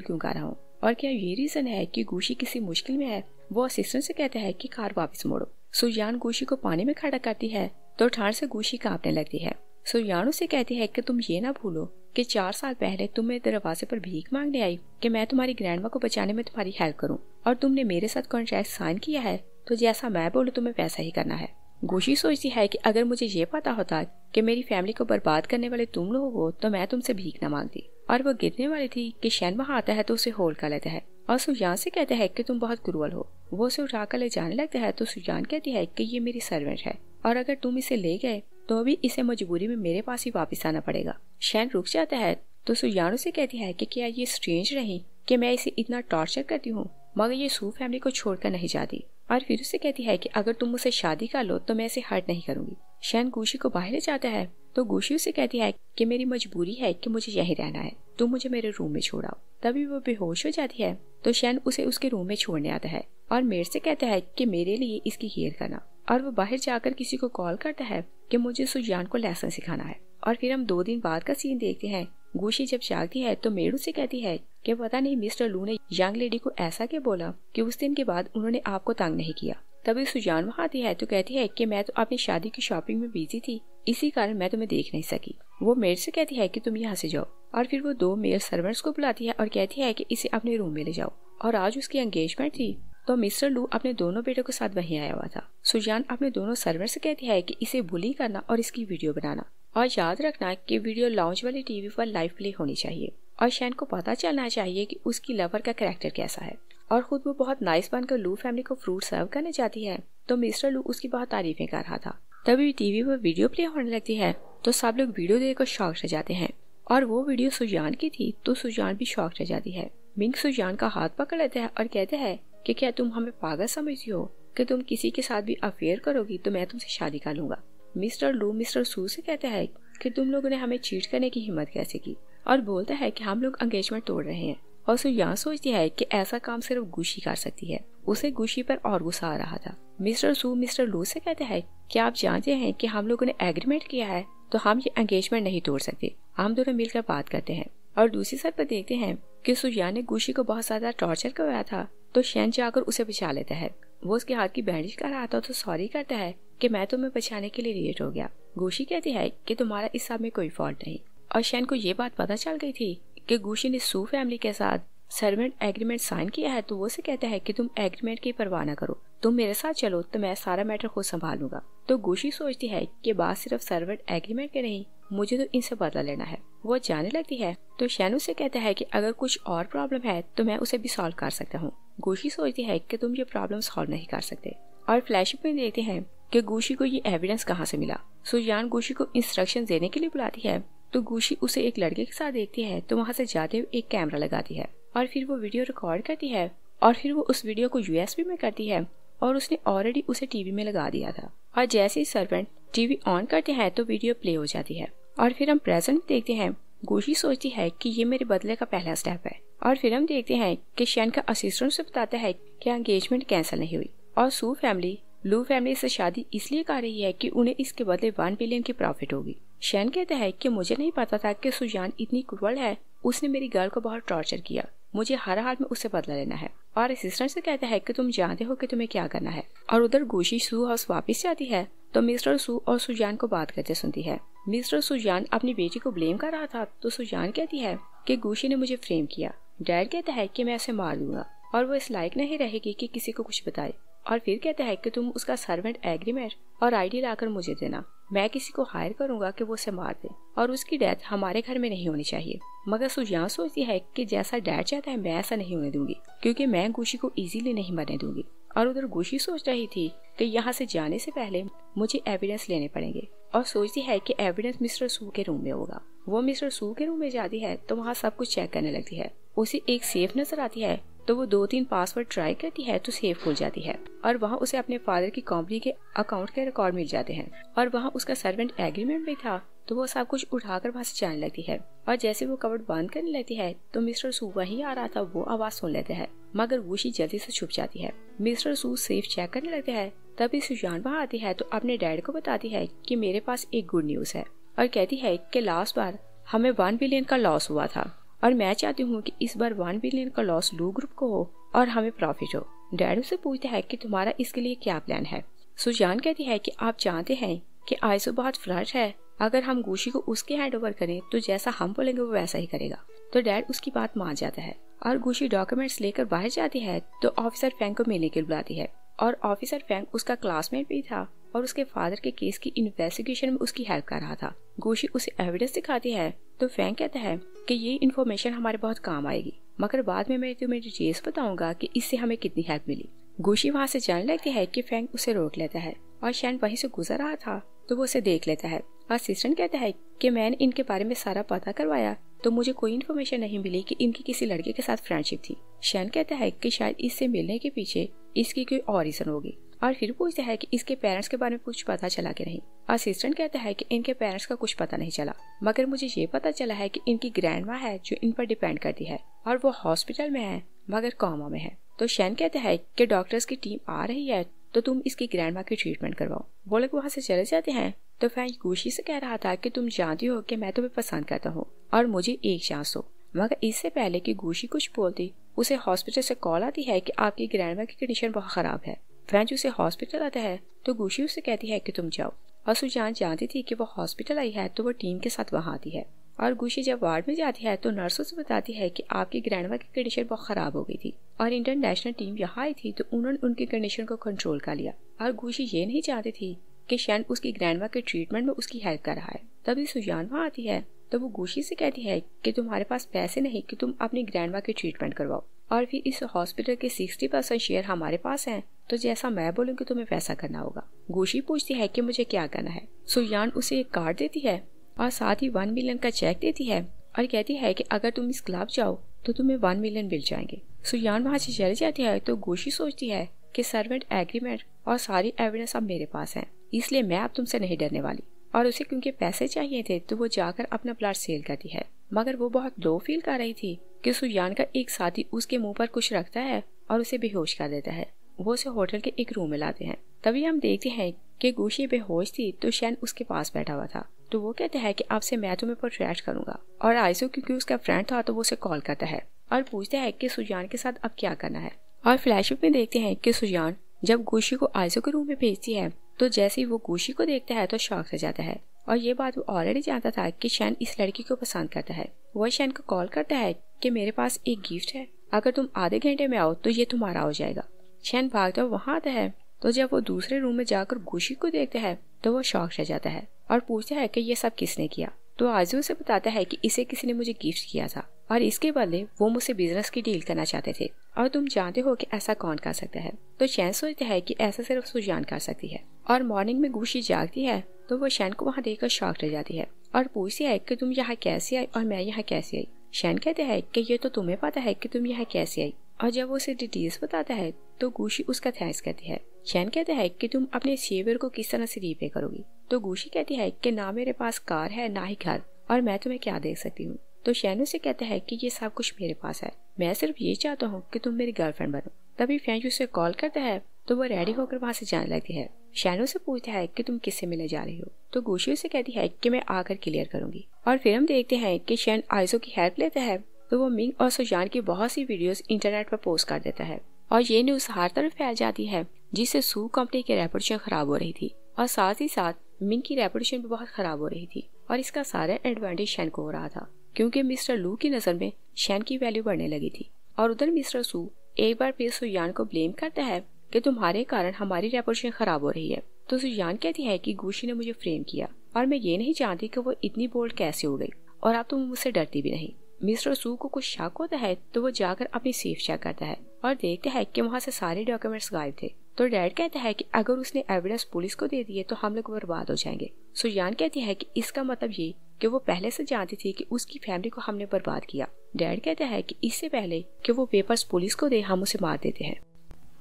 Speaker 1: क्यूँ कर रहा हूँ और क्या ये रीजन है कि गुशी किसी मुश्किल में है वो असिस्टेंट से कहते हैं की कार वापिस मोड़ो सुजान गुशी को पानी में खड़ा करती है तो ठार से गुशी कांपने लगती है सुरयानु से कहती है कि तुम ये ना भूलो कि चार साल पहले तुम मेरे दरवाजे पर भीख मांगने आई कि मैं तुम्हारी ग्रैंडमा को बचाने में तुम्हारी हेल्प करूं और तुमने मेरे साथ कॉन्ट्रैक्ट साइन किया है तो जैसा मैं बोलूं तुम्हें वैसा ही करना है गोशी सोचती है कि अगर मुझे ये पता होता कि मेरी फैमिली को बर्बाद करने वाले तुम लोग हो तो मैं तुमसे भीख ना मांगती और वो गिरने वाली थी कि शैन वहाँ आता है तो उसे होल्ड कर लेता है और सुजान से कहता है कि तुम बहुत क्रूअल हो वो उसे उठाकर ले जाने लगता है तो सुजान कहती है कि ये मेरी सर्वेंट है और अगर तुम इसे ले गए तो अभी इसे मजबूरी में मेरे पास ही वापस आना पड़ेगा शैन रुक जाता है तो सुजानू से कहती है कि क्या ये स्ट्रेंज रही कि मैं इसे इतना टॉर्चर करती हूँ मगर ये सू फैमिली को छोड़कर नहीं जाती और फिर उसे कहती है कि अगर तुम मुझसे शादी कर लो तो मैं इसे हर्ट नहीं करूंगी शैन गुशी को बाहर जाता है तो गुशी उसे कहती है कि मेरी मजबूरी है कि मुझे यही रहना है तुम मुझे मेरे रूम में छोड़ाओ तभी वो बेहोश हो जाती है तो शैन उसे उसके रूम में छोड़ने आता है और मेर से कहता है कि मेरे लिए इसकी केयर करना और वो बाहर जाकर किसी को कॉल करता है कि मुझे सुजान को लेसन सिखाना है और फिर हम दो दिन बाद का सीन देखते हैं गुशी जब जागती है तो मेरू से कहती है कि पता नहीं मिस्टर लू ने यंग लेडी को ऐसा क्या बोला कि उस दिन के बाद उन्होंने आपको तंग नहीं किया तभी सुजान वहाँ आती है तो कहती है कि मैं तो अपनी शादी की शॉपिंग में बिजी थी इसी कारण मैं तुम्हें देख नहीं सकी वो मेड से कहती है कि तुम यहाँ से जाओ और फिर वो दो मेयर सर्वेंट्स को बुलाती है और कहती है कि इसे अपने रूम में ले जाओ और आज उसकी एंगेजमेंट थी तो मिस्टर लू अपने दोनों बेटों के साथ वहीं आया हुआ था सुजान अपने दोनों सर्वर से कहती है कि इसे बुलिंग करना और इसकी वीडियो बनाना और याद रखना कि वीडियो लॉन्च वाली टीवी पर लाइव प्ले होनी चाहिए और शैन को पता चलना चाहिए कि उसकी लवर का कैरेक्टर कैसा है और खुद वो बहुत नाइस बनकर लू फैमिली को फ्रूट सर्व करने जाती है तो मिस्टर लू उसकी बहुत तारीफें कर रहा था तभी टीवी पर वीडियो प्ले होने लगती है तो सब लोग वीडियो देखकर शौक रह जाते हैं और वो वीडियो सुजान की थी तो सुजान भी शौक रह जाती है मिंग सुजान का हाथ पकड़ लेता है और कहते हैं कि क्या तुम हमें पागल समझती हो कि तुम किसी के साथ भी अफेयर करोगी तो मैं तुमसे शादी कर लूंगा मिस्टर लू मिस्टर सू से कहता है कि तुम लोगों ने हमें चीट करने की हिम्मत कैसे की और बोलता है कि हम लोग एंगेजमेंट तोड़ रहे हैं और सो यहाँ सोचती है कि ऐसा काम सिर्फ गुशी कर सकती है उसे गुशी पर और गुस्सा आ रहा था मिस्टर सू मिस्टर लू से कहते हैं कि आप जानते हैं कि हम लोगों ने एग्रीमेंट किया है तो हम ये एंगेजमेंट नहीं तोड़ सकते हम दोनों मिलकर बात करते हैं और दूसरी सर पर देखते हैं कि सुजान ने गुशी को बहुत ज्यादा टॉर्चर करवाया था तो शैन जाकर उसे बचा लेता है वो उसके हाथ की बैंडेज कर रहा था तो सॉरी करता है कि मैं तुम्हें बचाने के लिए लेट हो गया गोशी कहती है कि तुम्हारा इस सब में कोई फॉल्ट नहीं और शैन को ये बात पता चल गई थी कि गोशी ने सू फैमिली के साथ सर्वेंट एग्रीमेंट साइन किया है तो वो से कहता है कि तुम एग्रीमेंट की परवाह ना करो तुम मेरे साथ चलो तो मैं सारा मैटर खुद संभालूंगा तो गोशी सोचती है कि बात सिर्फ सर्वेंट एग्रीमेंट के नहीं मुझे तो इनसे बदला लेना है वो जाने लगती है तो शैन उसे कहता है कि अगर कुछ और प्रॉब्लम है तो मैं उसे भी सॉल्व कर सकता हूँ गोशी सोचती है कि तुम ये प्रॉब्लम सॉल्व नहीं कर सकते और फ्लैश में देखते हैं कि गोशी को ये एविडेंस कहाँ से मिला सुजान गोशी को इंस्ट्रक्शन देने के लिए बुलाती है तो गोशी उसे एक लड़के के साथ देखती है तो वहाँ से जाते हुए एक कैमरा लगाती है और फिर वो वीडियो रिकॉर्ड करती है और फिर वो उस वीडियो को यूएसबी में करती है और उसने ऑलरेडी उसे टीवी में लगा दिया था और जैसे ही सर्वेंट टीवी ऑन करते हैं तो वीडियो प्ले हो जाती है और फिर हम प्रेजेंट देखते हैं गोशी सोचती है कि ये मेरे बदले का पहला स्टेप है और फिर हम देखते हैं कि शैन का असिस्टेंट से बताता है कि एंगेजमेंट कैंसिल नहीं हुई और सू फैमिली लू फैमिली से शादी इसलिए कर रही है कि उन्हें इसके बदले वन बिलियन की प्रॉफिट होगी शैन कहता है कि मुझे नहीं पता था कि सुजान इतनी क्रूअल है उसने मेरी गर्ल को बहुत टॉर्चर किया मुझे हर हाल में उससे बदला लेना है और असिस्टेंट से कहता है कि तुम जानते हो कि तुम्हें क्या करना है और उधर गोशी सू हाउस वापस जाती है तो मिस्टर सू और सुजान को बात करते सुनती है मिस्टर सुजान अपनी बेटी को ब्लेम कर रहा था तो सुजान कहती है कि गुशी ने मुझे फ्रेम किया डैड कहता है कि मैं उसे मार दूंगा और वो इस लायक नहीं रहेगी कि किसी को कुछ बताए और फिर कहता है कि तुम उसका सर्वेंट एग्रीमेंट और आईडी लाकर मुझे देना मैं किसी को हायर करूंगा कि वो उसे मार दे और उसकी डेथ हमारे घर में नहीं होनी चाहिए मगर सुजान सोचती है कि जैसा डैड चाहता है मैं ऐसा नहीं होने दूंगी क्योंकि मैं गुशी को इजीली नहीं मरने दूंगी और उधर गुशी सोच रही थी कि यहाँ से जाने से पहले मुझे एविडेंस लेने पड़ेंगे और सोचती है कि एविडेंस मिस्टर सू के रूम में होगा वो मिस्टर सू के रूम में जाती है तो वहाँ सब कुछ चेक करने लगती है उसे एक सेफ नजर आती है तो वो दो तीन पासवर्ड ट्राई करती है तो सेफ खुल जाती है और वहाँ उसे अपने फादर की कंपनी के अकाउंट के रिकॉर्ड मिल जाते हैं और वहाँ उसका सर्वेंट एग्रीमेंट भी था तो वो सब कुछ उठाकर वहाँ से जाने लगती है और जैसे वो कवर्ड बंद करने लगती है तो मिस्टर सू वही आ रहा था वो आवाज सुन लेते हैं मगर वोशी जल्दी से छुप जाती है मिस्टर सू सेफ चेक करने लगते हैं तभी सुजान वहाँ आती है तो अपने डैड को बताती है कि मेरे पास एक गुड न्यूज़ है और कहती है कि लास्ट बार हमें वन बिलियन का लॉस हुआ था और मैं चाहती हूँ कि इस बार वन बिलियन का लॉस लू ग्रुप को हो और हमें प्रॉफिट हो डैड उसे पूछता है कि तुम्हारा इसके लिए क्या प्लान है सुजान कहती है कि आप जानते हैं कि आयसो बहुत फ्लर्ट है अगर हम गुशी को उसके हैंड ओवर करें तो जैसा हम बोलेंगे वो वैसा ही करेगा तो डैड उसकी बात मान जाता है और गुशी डॉक्यूमेंट्स लेकर बाहर जाती है तो ऑफिसर फैंक को मिलने के बुलाती है और ऑफिसर फैंग उसका क्लासमेट भी था और उसके फादर के केस की इन्वेस्टिगेशन में उसकी हेल्प कर रहा था गोशी उसे एविडेंस दिखाती है तो फैंग कहता है कि ये इन्फॉर्मेशन हमारे बहुत काम आएगी मगर बाद में मैं तुम्हें डिटेल्स बताऊंगा कि इससे हमें कितनी हेल्प मिली गोशी वहाँ से जान लेती है कि फैंक उसे रोक लेता है और शैन वहीं से गुजर रहा था तो वो उसे देख लेता है असिस्टेंट कहता है कि मैंने इनके बारे में सारा पता करवाया तो मुझे कोई इन्फॉर्मेशन नहीं मिली कि इनकी किसी लड़के के साथ फ्रेंडशिप थी शैन कहता है कि शायद इससे मिलने के पीछे इसकी कोई और रीजन होगी और फिर पूछता है कि इसके पेरेंट्स के बारे में कुछ पता चला कि नहीं असिस्टेंट कहता है कि इनके पेरेंट्स का कुछ पता नहीं चला मगर मुझे ये पता चला है कि इनकी ग्रैंड माँ है जो इन पर डिपेंड करती है और वो हॉस्पिटल में है मगर कॉमा में है तो शैन कहता है कि डॉक्टर्स की टीम आ रही है तो तुम इसकी ग्रैंड माँ की ट्रीटमेंट करवाओ वो लोग वहाँ से चले जाते हैं तो फैन खुशी से कह रहा था कि तुम जानती हो कि मैं तुम्हें पसंद करता हूँ और मुझे एक चांस हो मगर इससे पहले कि गुशी कुछ बोलती उसे हॉस्पिटल से कॉल आती है कि आपकी ग्रैंड की कंडीशन बहुत ख़राब है फ्रेंच उसे हॉस्पिटल आता है तो गुशी उसे कहती है कि तुम जाओ और सुजान जानती थी कि वो हॉस्पिटल आई है तो वो टीम के साथ वहाँ आती है और गुशी जब वार्ड में जाती है तो नर्सों से बताती है कि आपकी ग्रैंड की कंडीशन बहुत ख़राब हो गई थी और इंटरनेशनल टीम यहाँ आई थी तो उन्होंने उनकी कंडीशन को कंट्रोल कर लिया और गुशी ये नहीं चाहती थी कि शैन उसकी ग्रैंड के ट्रीटमेंट में उसकी हेल्प कर रहा है तभी सुजान वहाँ आती है तो वो गोशी से कहती है कि तुम्हारे पास पैसे नहीं कि तुम अपनी ग्रैंडमा की ट्रीटमेंट करवाओ और फिर इस हॉस्पिटल के सिक्सटी परसेंट शेयर हमारे पास हैं तो जैसा मैं बोलूँगी तुम्हें वैसा करना होगा गोशी पूछती है कि मुझे क्या करना है सुयान उसे एक कार्ड देती है और साथ ही वन मिलियन का चेक देती है और कहती है कि अगर तुम इस क्लब जाओ तो तुम्हें वन मिलियन मिल जाएंगे सुयान वहाँ से चले जाती है तो गोशी सोचती है कि सर्वेंट एग्रीमेंट और सारी एविडेंस अब मेरे पास है इसलिए मैं अब तुमसे नहीं डरने वाली और उसे क्योंकि पैसे चाहिए थे तो वो जाकर अपना प्लाट सेल करती है मगर वो बहुत लो फील कर रही थी कि सुयान का एक साथी उसके मुंह पर कुछ रखता है और उसे बेहोश कर देता है वो उसे होटल के एक रूम में लाते हैं तभी हम देखते हैं कि गुशी बेहोश थी तो शैन उसके पास बैठा हुआ था तो वो कहता है कि आपसे मैं तुम्हें पोर्ट्रेट करूंगा और आयसो क्योंकि उसका फ्रेंड था तो वो उसे कॉल करता है और पूछता है कि सुजान के साथ अब क्या करना है और फ्लैशबैक में देखते हैं कि सुजान जब गुशी को आयसो के रूम में भेजती है तो जैसे ही वो गोशी को देखता है तो शौक से जाता है और ये बात वो ऑलरेडी जानता था कि शैन इस लड़की को पसंद करता है वह शैन को कॉल करता है कि मेरे पास एक गिफ्ट है अगर तुम आधे घंटे में आओ तो ये तुम्हारा हो जाएगा शैन भागता वहाँ आता है तो जब वो दूसरे रूम में जाकर गोशी को देखता है तो वो शौक रह जाता है और पूछता है कि ये सब किसने किया तो आजू उसे बताता है कि इसे किसी ने मुझे गिफ्ट किया था और इसके बदले वो मुझसे बिजनेस की डील करना चाहते थे और तुम जानते हो कि ऐसा कौन कर सकता है तो चैन सोचता है कि ऐसा सिर्फ सुजान कर सकती है और मॉर्निंग में गुशी जागती है तो वो शैन को वहाँ देखकर शॉक रह जाती है और पूछती है कि तुम यहाँ कैसे आई और मैं यहाँ कैसे आई शैन कहते हैं कि ये तो तुम्हें पता है कि तुम यहाँ कैसे आई और जब वो उसे डिटेल्स बताता है तो गुशी उसका थैंक्स कहती है शैन कहता है कि तुम अपने शेवर को किस तरह से रीपे करोगी तो गुशी कहती है कि ना मेरे पास कार है ना ही घर और मैं तुम्हें क्या देख सकती हूँ तो शैनू से कहता है कि ये सब कुछ मेरे पास है मैं सिर्फ ये चाहता हूँ कि तुम मेरी गर्लफ्रेंड बनो तभी फैंजू उसे कॉल करता है तो वो रेडी होकर वहाँ से जाने लगती है शैनो से पूछता है कि तुम किससे मिलने जा रही हो तो गोशी उसे कहती है कि मैं आकर क्लियर करूंगी और फिर हम देखते हैं कि शैन आइसो की हेल्प लेता है तो वो मिंग और सुजान की बहुत सी वीडियोस इंटरनेट पर पोस्ट कर देता है और ये न्यूज हर तरफ फैल जाती है जिससे सू कंपनी की रेपुटेशन खराब हो रही थी और साथ ही साथ मिंग की रेपुटेशन भी बहुत खराब हो रही थी और इसका सारा एडवांटेज शैन को हो रहा था क्योंकि मिस्टर लू की नज़र में शैन की वैल्यू बढ़ने लगी थी और उधर मिस्टर सू एक बार फिर सुयान को ब्लेम करता है कि तुम्हारे कारण हमारी रेपोशन खराब हो रही है तो सुयान कहती है कि गुशी ने मुझे फ्रेम किया और मैं ये नहीं चाहती कि वो इतनी बोल्ड कैसे हो गई और अब तो मुझसे डरती भी नहीं मिस्टर सू को कुछ शक होता है तो वो जाकर अपनी सेफ चेक करता है और देखता है कि वहाँ से सारे डॉक्यूमेंट्स गायब थे तो डैड कहता है कि अगर उसने एविडेंस पुलिस को दे दिए तो हम लोग बर्बाद हो जाएंगे सुजान कहती है कि इसका मतलब ये कि वो पहले से जानती थी कि उसकी फैमिली को हमने बर्बाद किया डैड कहता है कि इससे पहले कि वो पेपर्स पुलिस को दे हम उसे मार देते हैं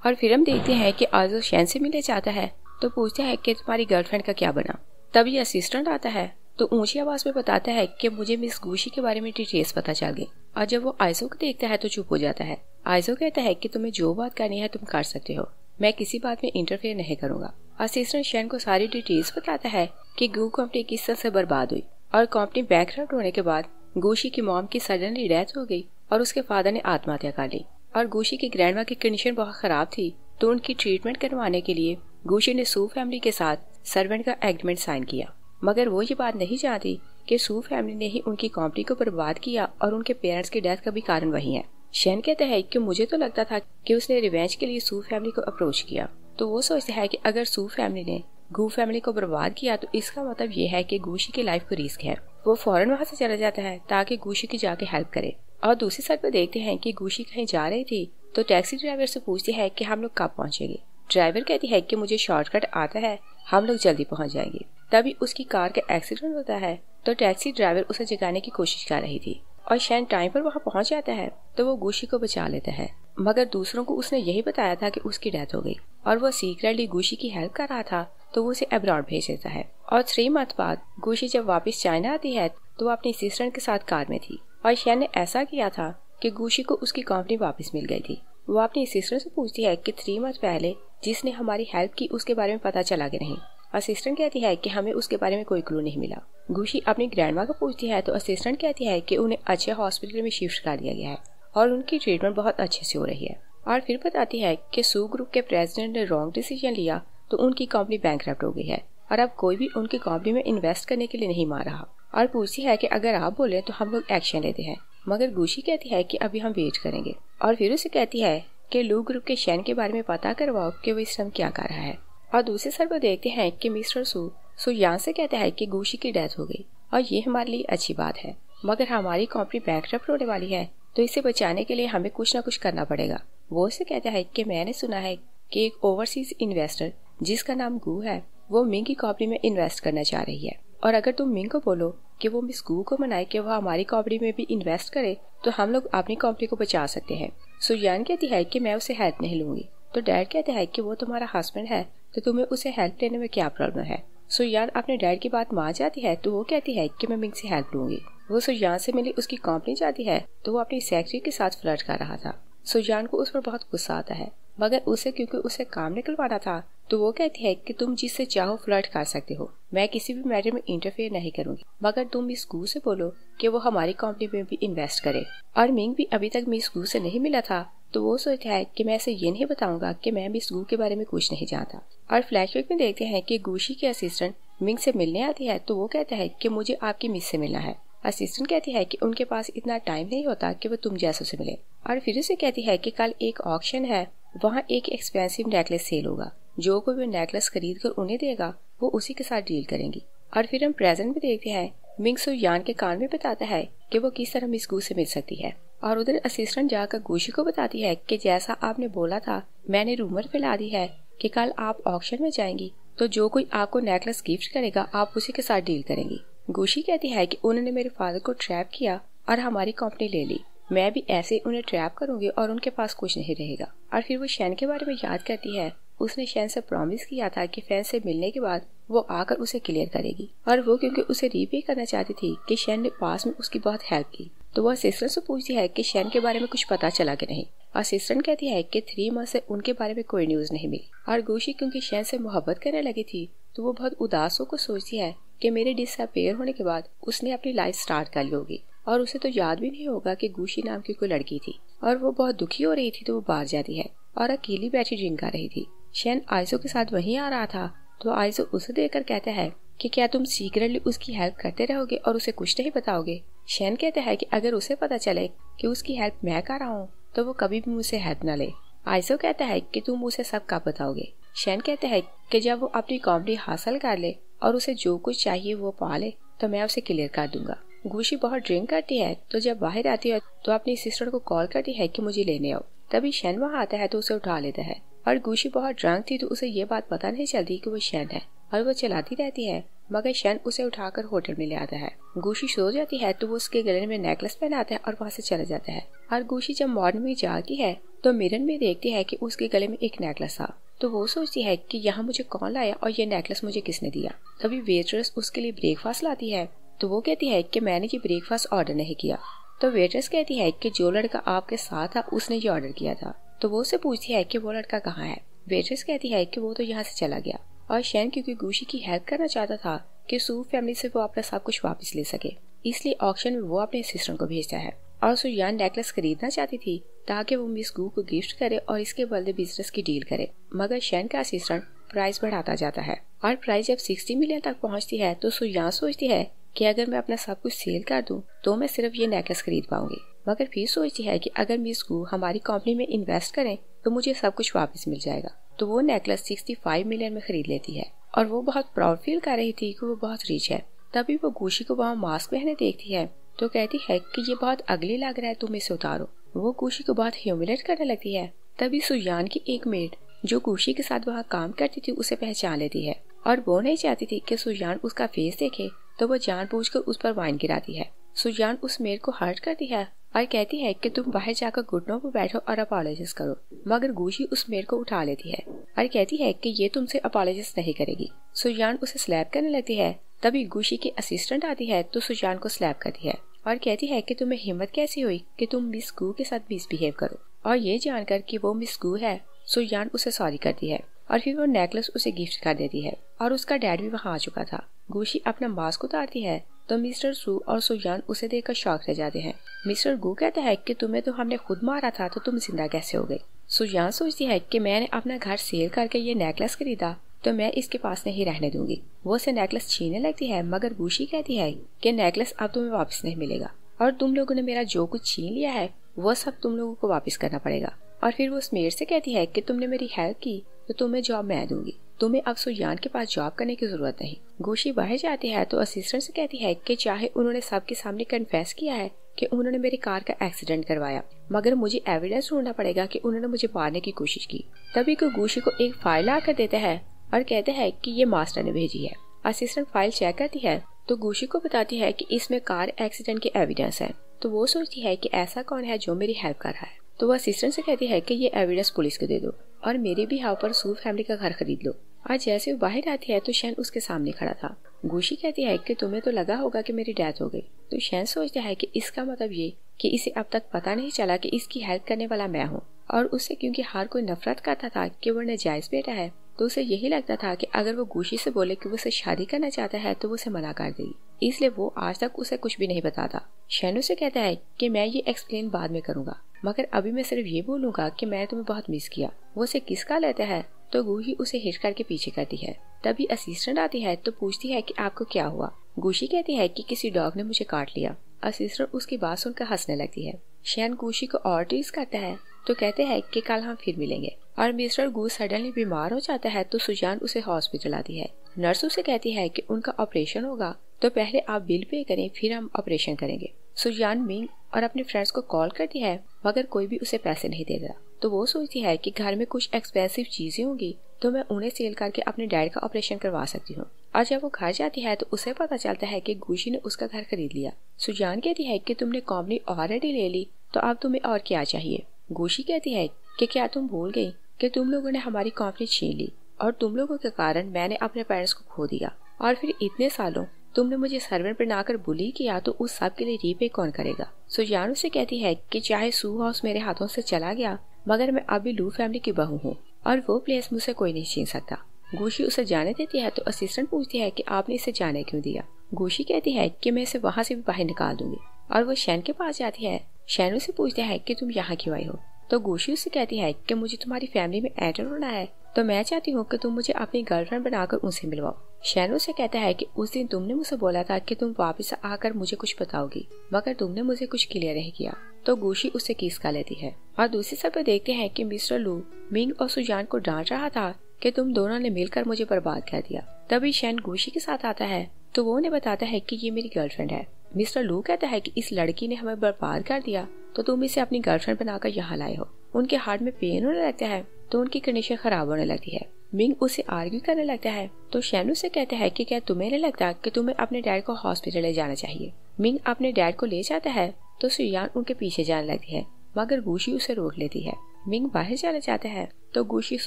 Speaker 1: और फिर हम देखते हैं कि आज शैन से मिले जाता है तो पूछता है कि तुम्हारी गर्लफ्रेंड का क्या बना तभी असिस्टेंट आता है तो ऊंची आवाज में बताता है कि मुझे मिस गुशी के बारे में डिटेल्स पता चल गई और जब वो आइजो को देखता है तो चुप हो जाता है आइजो कहता है कि तुम्हें जो बात करनी है तुम कर सकते हो मैं किसी बात में इंटरफेयर नहीं करूंगा असिस्टेंट शैन को सारी डिटेल्स बताता है कि गू कंपनी किस तरह से बर्बाद हुई और कंपनी बैकग्राउंड होने के बाद गोशी की मॉम की सडनली डेथ हो गई और उसके फादर ने आत्महत्या कर ली और गोशी की ग्रैंड की कंडीशन बहुत खराब थी तो उनकी ट्रीटमेंट करवाने के लिए गोशी ने सू फैमिली के साथ सर्वेंट का एग्रीमेंट साइन किया मगर वो ये बात नहीं जानती कि सू फैमिली ने ही उनकी कंपनी को बर्बाद किया और उनके पेरेंट्स की डेथ का भी कारण वही है शैन कहते हैं कि मुझे तो लगता था कि उसने रिवेंज के लिए सू फैमिली को अप्रोच किया तो वो सोचते है कि अगर सू फैमिली ने गु फैमिली को बर्बाद किया तो इसका मतलब ये है कि गुशी की लाइफ को रिस्क है वो फौरन वहाँ से चला जाता है ताकि गुशी की जाके हेल्प करे और दूसरी साइड पर देखते हैं कि गुशी कहीं जा रही थी तो टैक्सी ड्राइवर से पूछती है कि हम लोग कब पहुँचेंगे ड्राइवर कहती है कि मुझे शॉर्टकट आता है हम लोग जल्दी पहुँच जाएंगे तभी उसकी कार का एक्सीडेंट होता है तो टैक्सी ड्राइवर उसे जगाने की कोशिश कर रही थी और शैन टाइम पर वहाँ पहुँच जाता है तो वो गुशी को बचा लेता है मगर दूसरों को उसने यही बताया था कि उसकी डेथ हो गई और वो सीक्रेटली गुशी की हेल्प कर रहा था तो वो उसे अब्रॉड भेज देता है और थ्री मंथ बाद गुशी जब वापस चाइना आती है तो वो अपनी सिस्टर के साथ कार में थी और शैन ने ऐसा किया था कि गुशी को उसकी कंपनी वापस मिल गई थी वो अपनी सिस्टर से पूछती है कि थ्री मंथ पहले जिसने हमारी हेल्प की उसके बारे में पता चला कि नहीं असिस्टेंट कहती है कि हमें उसके बारे में कोई क्लू नहीं मिला गुशी अपनी माँ को पूछती है तो असिस्टेंट कहती है कि उन्हें अच्छे हॉस्पिटल में शिफ्ट कर दिया गया है और उनकी ट्रीटमेंट बहुत अच्छे से हो रही है और फिर बताती है कि सू ग्रुप के प्रेसिडेंट ने रॉन्ग डिसीजन लिया तो उनकी कंपनी बैंक हो गई है और अब कोई भी उनकी कंपनी में इन्वेस्ट करने के लिए नहीं मार रहा और पूछती है कि अगर आप बोले तो हम लोग एक्शन लेते हैं मगर गुशी कहती है कि अभी हम वेट करेंगे और फिर उसे कहती है कि लू ग्रुप के शैन के बारे में पता करवाओ कि वो इस टाइम क्या कर रहा है और दूसरे सर वो देखते हैं कि मिस्टर सू सो यहाँ से कहता है कि गुशी की डेथ हो गई और ये हमारे लिए अच्छी बात है मगर हमारी कंपनी बैंक होने वाली है तो इसे बचाने के लिए हमें कुछ ना कुछ करना पड़ेगा वो से कहता है कि मैंने सुना है कि एक ओवरसीज इन्वेस्टर जिसका नाम गु है वो मिंग की कॉपरी में इन्वेस्ट करना चाह रही है और अगर तुम मिंग को बोलो कि वो मिस गु को मनाए कि वो हमारी कंपनी में भी इन्वेस्ट करे तो हम लोग अपनी कंपनी को बचा सकते हैं सुजान कहती है कि मैं उसे हेल्प नहीं लूंगी तो डैड कहते हैं कि वो तुम्हारा हस्बैंड है तो तुम्हें उसे हेल्प लेने में क्या प्रॉब्लम है सुजान अपने डैड की बात मान जाती है तो वो कहती है कि मैं मिंग से हेल्प लूंगी वो सुजान से मिली उसकी कंपनी जाती है तो वो अपनी सेक्रेटरी के साथ फ्लर्ट कर रहा था सुजान को उस पर बहुत गुस्सा आता है मगर उसे क्योंकि उसे काम निकलवाना था तो वो कहती है कि तुम जिससे चाहो फ्लर्ट कर सकते हो मैं किसी भी मैटर में इंटरफेयर नहीं करूंगी मगर तुम मिस गु से बोलो कि वो हमारी कंपनी में भी इन्वेस्ट करे और मिंग भी अभी तक मिस गु से नहीं मिला था तो वो सोचता है कि मैं इसे ये नहीं बताऊंगा कि मैं मिस गु के बारे में कुछ नहीं जानता और फ्लैशबैक में देखते हैं कि गुशी के असिस्टेंट मिंग से मिलने आती है तो वो कहता है कि मुझे आपकी मिस से मिलना है असिस्टेंट कहती है कि उनके पास इतना टाइम नहीं होता कि वो तुम जैसो से मिले और फिर उसे कहती है कि कल एक ऑक्शन है वहाँ एक एक्सपेंसिव नेकलेस सेल होगा जो कोई भी नेकलेस खरीद कर उन्हें देगा वो उसी के साथ डील करेंगी और फिर हम प्रेजेंट में देखते हैं मिंगसो यान के कान में बताता है कि वो किस तरह मिस गु से मिल सकती है और उधर असिस्टेंट जाकर गोशी को बताती है कि जैसा आपने बोला था मैंने रूमर फैला दी है कि कल आप ऑक्शन में जाएंगी तो जो कोई आपको नेकलेस गिफ्ट करेगा आप उसी के साथ डील करेंगी गुशी कहती है कि उन्होंने मेरे फादर को ट्रैप किया और हमारी कंपनी ले ली मैं भी ऐसे उन्हें ट्रैप करूंगी और उनके पास कुछ नहीं रहेगा और फिर वो शैन के बारे में याद करती है उसने शैन से प्रॉमिस किया था कि फैन से मिलने के बाद वो आकर उसे क्लियर करेगी और वो क्योंकि उसे रीपे करना चाहती थी कि शैन ने पास में उसकी बहुत हेल्प की तो वह सिस्टर से पूछती है कि शैन के बारे में कुछ पता चला कि नहीं असिस्टेंट कहती है कि थ्री मंथ से उनके बारे में कोई न्यूज नहीं मिली और गोशी क्योंकि शैन से मोहब्बत करने लगी थी तो वो बहुत उदास होकर सोचती है कि मेरे डिसअपेयर होने के बाद उसने अपनी लाइफ स्टार्ट कर ली होगी और उसे तो याद भी नहीं होगा कि गुशी नाम की कोई लड़की थी और वो बहुत दुखी हो रही थी तो वो बाहर जाती है और अकेली बैठी जिनका रही थी शैन आइजो के साथ वहीं आ रहा था तो आइजो उसे देखकर कहता है कि क्या तुम सीक्रेटली उसकी हेल्प करते रहोगे और उसे कुछ नहीं बताओगे शैन कहता है कि अगर उसे पता चले कि उसकी हेल्प मैं कर रहा हूँ तो वो कभी भी मुझसे हेल्प न ले आइजो कहता है कि तुम उसे सब कब बताओगे शैन कहता है कि जब वो अपनी कॉमेडी हासिल कर ले और उसे जो कुछ चाहिए वो पा ले तो मैं उसे क्लियर कर दूंगा गुशी बहुत ड्रिंक करती है तो जब बाहर आती है तो अपनी सिस्टर को कॉल करती है कि मुझे लेने आओ तभी शैन वहाँ आता है तो उसे उठा लेता है और गुशी बहुत ड्रंक थी तो उसे ये बात पता नहीं चलती कि वो शैन है और वो चलाती रहती है मगर शैन उसे उठाकर होटल में ले आता है गुशी सो जाती है तो वो उसके गले में नेकलेस पहनाता है और वहाँ से चला जाता है और गुशी जब मॉर्निंग में जाती है तो मिरन में देखती है कि उसके गले में एक नेकलेस था तो वो सोचती है कि यहाँ मुझे कौन लाया और ये नेकलेस मुझे किसने दिया तभी वेटरेस उसके लिए ब्रेकफास्ट लाती है तो वो कहती है कि मैंने ये ब्रेकफास्ट ऑर्डर नहीं किया तो वेटरेस कहती है कि जो लड़का आपके साथ था उसने ये ऑर्डर किया था तो वो उससे पूछती है कि वो लड़का कहाँ है वेटरेस कहती है कि वो तो यहाँ से चला गया और शैन क्योंकि गुशी की हेल्प करना चाहता था कि सू फैमिली से वो अपना सब कुछ वापस ले सके इसलिए ऑक्शन में वो अपने सिस्टर को भेजता है और सुजान नेकलेस खरीदना चाहती थी ताकि वो मिस गू को गिफ्ट करे और इसके बदले बिजनेस की डील करे मगर शैन का असिस्टेंट प्राइस बढ़ाता जाता है और प्राइस जब 60 मिलियन तक पहुंचती है तो सुजान सोचती है कि अगर मैं अपना सब कुछ सेल कर दूं तो मैं सिर्फ ये नेकलेस खरीद पाऊंगी मगर फिर सोचती है कि अगर मिस गू हमारी कंपनी में इन्वेस्ट करें तो मुझे सब कुछ वापस मिल जाएगा तो वो नेकलेस 65 मिलियन में खरीद लेती है और वो बहुत प्राउड फील कर रही थी कि वो बहुत रिच है तभी वो गुशी को वहाँ मास्क पहने देखती है तो कहती है कि ये बहुत अगले लग रहा है तुम इसे उतारो वो कुशी को बहुत ह्यूमिलेट करने लगती है तभी सुजान की एक मेड जो कुशी के साथ वहाँ काम करती थी उसे पहचान लेती है और वो नहीं चाहती थी कि सुजान उसका फेस देखे तो वो कर उस पर वाइन गिराती है सुजान उस मेड को हर्ट करती है और कहती है कि तुम बाहर जाकर घुटनों पर बैठो और अपोलोजिस करो मगर गुशी उस मेड को उठा लेती है और कहती है कि ये तुमसे अपोलोजिस नहीं करेगी सुजान उसे स्लैब करने लगती है तभी गुशी की असिस्टेंट आती है तो सुजान को स्लैब करती है और कहती है कि तुम्हें हिम्मत कैसी हुई कि तुम मिस गु के साथ मिसबिहेव करो और ये जानकर कि वो मिस गु है सुजान उसे सॉरी करती है और फिर वो नेकलेस उसे गिफ्ट कर देती है और उसका डैड भी वहाँ आ चुका था गुशी अपना मास्क उतारती है तो मिस्टर सू और सुजान उसे देखकर शौक रह जाते हैं मिस्टर गु कहता है कि तुम्हें तो हमने खुद मारा था तो तुम जिंदा कैसे हो गई सुजान सोचती है कि मैंने अपना घर सेल करके ये नेकलेस खरीदा तो मैं इसके पास नहीं रहने दूंगी वो उसे नेकलेस छीनने लगती है मगर गुशी कहती है कि नेकलेस अब तुम्हें वापस नहीं मिलेगा और तुम लोगों ने मेरा जो कुछ छीन लिया है वो सब तुम लोगों को वापस करना पड़ेगा और फिर वो उस मेयर से कहती है कि तुमने मेरी हेल्प की तो तुम्हें जॉब मैं दूंगी तुम्हें अब सुयान के पास जॉब करने की जरूरत नहीं गोशी बाहर जाती है तो असिस्टेंट से कहती है कि चाहे उन्होंने सबके सामने कन्फेस किया है कि उन्होंने मेरी कार का एक्सीडेंट करवाया मगर मुझे एविडेंस ढूंढना पड़ेगा कि उन्होंने मुझे मारने की कोशिश की तभी कोई तो गोशी को एक फाइल आकर देता है और कहते हैं कि ये मास्टर ने भेजी है असिस्टेंट फाइल चेक करती है तो गुशी को बताती है कि इसमें कार एक्सीडेंट के एविडेंस है तो वो सोचती है कि ऐसा कौन है जो मेरी हेल्प कर रहा है तो वो असिस्टेंट से कहती है कि ये एविडेंस पुलिस को दे दो और मेरे भी हाव पर सू फैमिली का घर खरीद लो और जैसे वो बाहर आती है तो शैन उसके सामने खड़ा था गुशी कहती है कि तुम्हें तो लगा होगा कि मेरी डेथ हो गई तो शैन सोचता है कि इसका मतलब ये कि इसे अब तक पता नहीं चला कि इसकी हेल्प करने वाला मैं हूँ और उससे क्योंकि हार कोई नफरत करता था कि वो नजायज बेटा है तो उसे यही लगता था कि अगर वो गोशी से बोले कि वो उसे शादी करना चाहता है तो वो उसे मना कर देगी इसलिए वो आज तक उसे कुछ भी नहीं बताता शैन से कहता है कि मैं ये एक्सप्लेन बाद में करूँगा मगर अभी मैं सिर्फ ये बोलूँगा कि मैं तुम्हें बहुत मिस किया वो उसे किसका लेता है तो गुशी उसे हिट करके पीछे करती है तभी असिस्टेंट आती है तो पूछती है कि आपको क्या हुआ गुशी कहती है कि किसी डॉग ने मुझे काट लिया असिस्टेंट उसकी बात सुनकर हंसने लगती है शैन गुशी को और टीज करता है तो कहते हैं कि कल हम फिर मिलेंगे और मिस्टर गु सडनली बीमार हो जाता है तो सुजान उसे हॉस्पिटल आती है नर्स उसे कहती है कि उनका ऑपरेशन होगा तो पहले आप बिल पे करें फिर हम ऑपरेशन करेंगे सुजान मिंग और अपने फ्रेंड्स को कॉल करती है मगर कोई भी उसे पैसे नहीं दे रहा तो वो सोचती है कि घर में कुछ एक्सपेंसिव चीजें होंगी तो मैं उन्हें सेल करके अपने डैड का ऑपरेशन करवा सकती हूँ और जब वो घर जाती है तो उसे पता चलता है कि गुशी ने उसका घर खरीद लिया सुजान कहती है कि तुमने कॉम्पनी ऑलरेडी ले ली तो अब तुम्हें और क्या चाहिए गुशी कहती है की क्या तुम भूल गयी कि तुम लोगों ने हमारी कंपनी छीन ली और तुम लोगों के कारण मैंने अपने पेरेंट्स को खो दिया और फिर इतने सालों तुमने मुझे सर्वेंट बनाकर बोली कि या तो उस सब के लिए रीपे कौन करेगा सुजान से कहती है कि चाहे सू हाउस मेरे हाथों से चला गया मगर मैं अभी लू फैमिली की बहू हूँ और वो प्लेस मुझसे कोई नहीं छीन सकता गोशी उसे जाने देती है तो असिस्टेंट पूछती है कि आपने इसे जाने क्यों दिया गोशी कहती है कि मैं इसे वहाँ से भी बाहर निकाल दूंगी और वो शैन के पास जाती है शैन उसे पूछता है कि तुम यहाँ क्यों आई हो तो गोशी उसे कहती है कि मुझे तुम्हारी फैमिली में एंटर होना है तो मैं चाहती हूँ कि तुम मुझे अपनी गर्लफ्रेंड बनाकर उनसे मिलवाओ शैन उसे कहता है कि उस दिन तुमने मुझसे बोला था कि तुम वापस आकर मुझे कुछ बताओगी मगर तुमने मुझे कुछ क्लियर नहीं किया तो गोशी उसे किस का लेती है और दूसरी सर पर देखते हैं कि मिस्टर लू मिंग और सुजान को डांट रहा था कि तुम दोनों ने मिलकर मुझे बर्बाद कर दिया तभी शैन गोशी के साथ आता है तो वो उन्हें बताता है कि ये मेरी गर्लफ्रेंड है मिस्टर लू कहता है कि इस लड़की ने हमें बर्बाद कर दिया तो तुम इसे अपनी गर्लफ्रेंड बनाकर यहाँ लाए हो उनके हार्ट में पेन होने लगता है तो उनकी कंडीशन खराब होने लगती है मिंग उसे आर्ग्यू करने लगता है तो शैनू से कहता है कि क्या तुम्हें नहीं लगता कि तुम्हें अपने डैड को हॉस्पिटल ले जाना चाहिए मिंग अपने डैड को ले जाता है तो सुयान उनके पीछे जाने लगती है मगर गुशी उसे रोक लेती है मिंग बाहर जाना चाहता है तो गुशी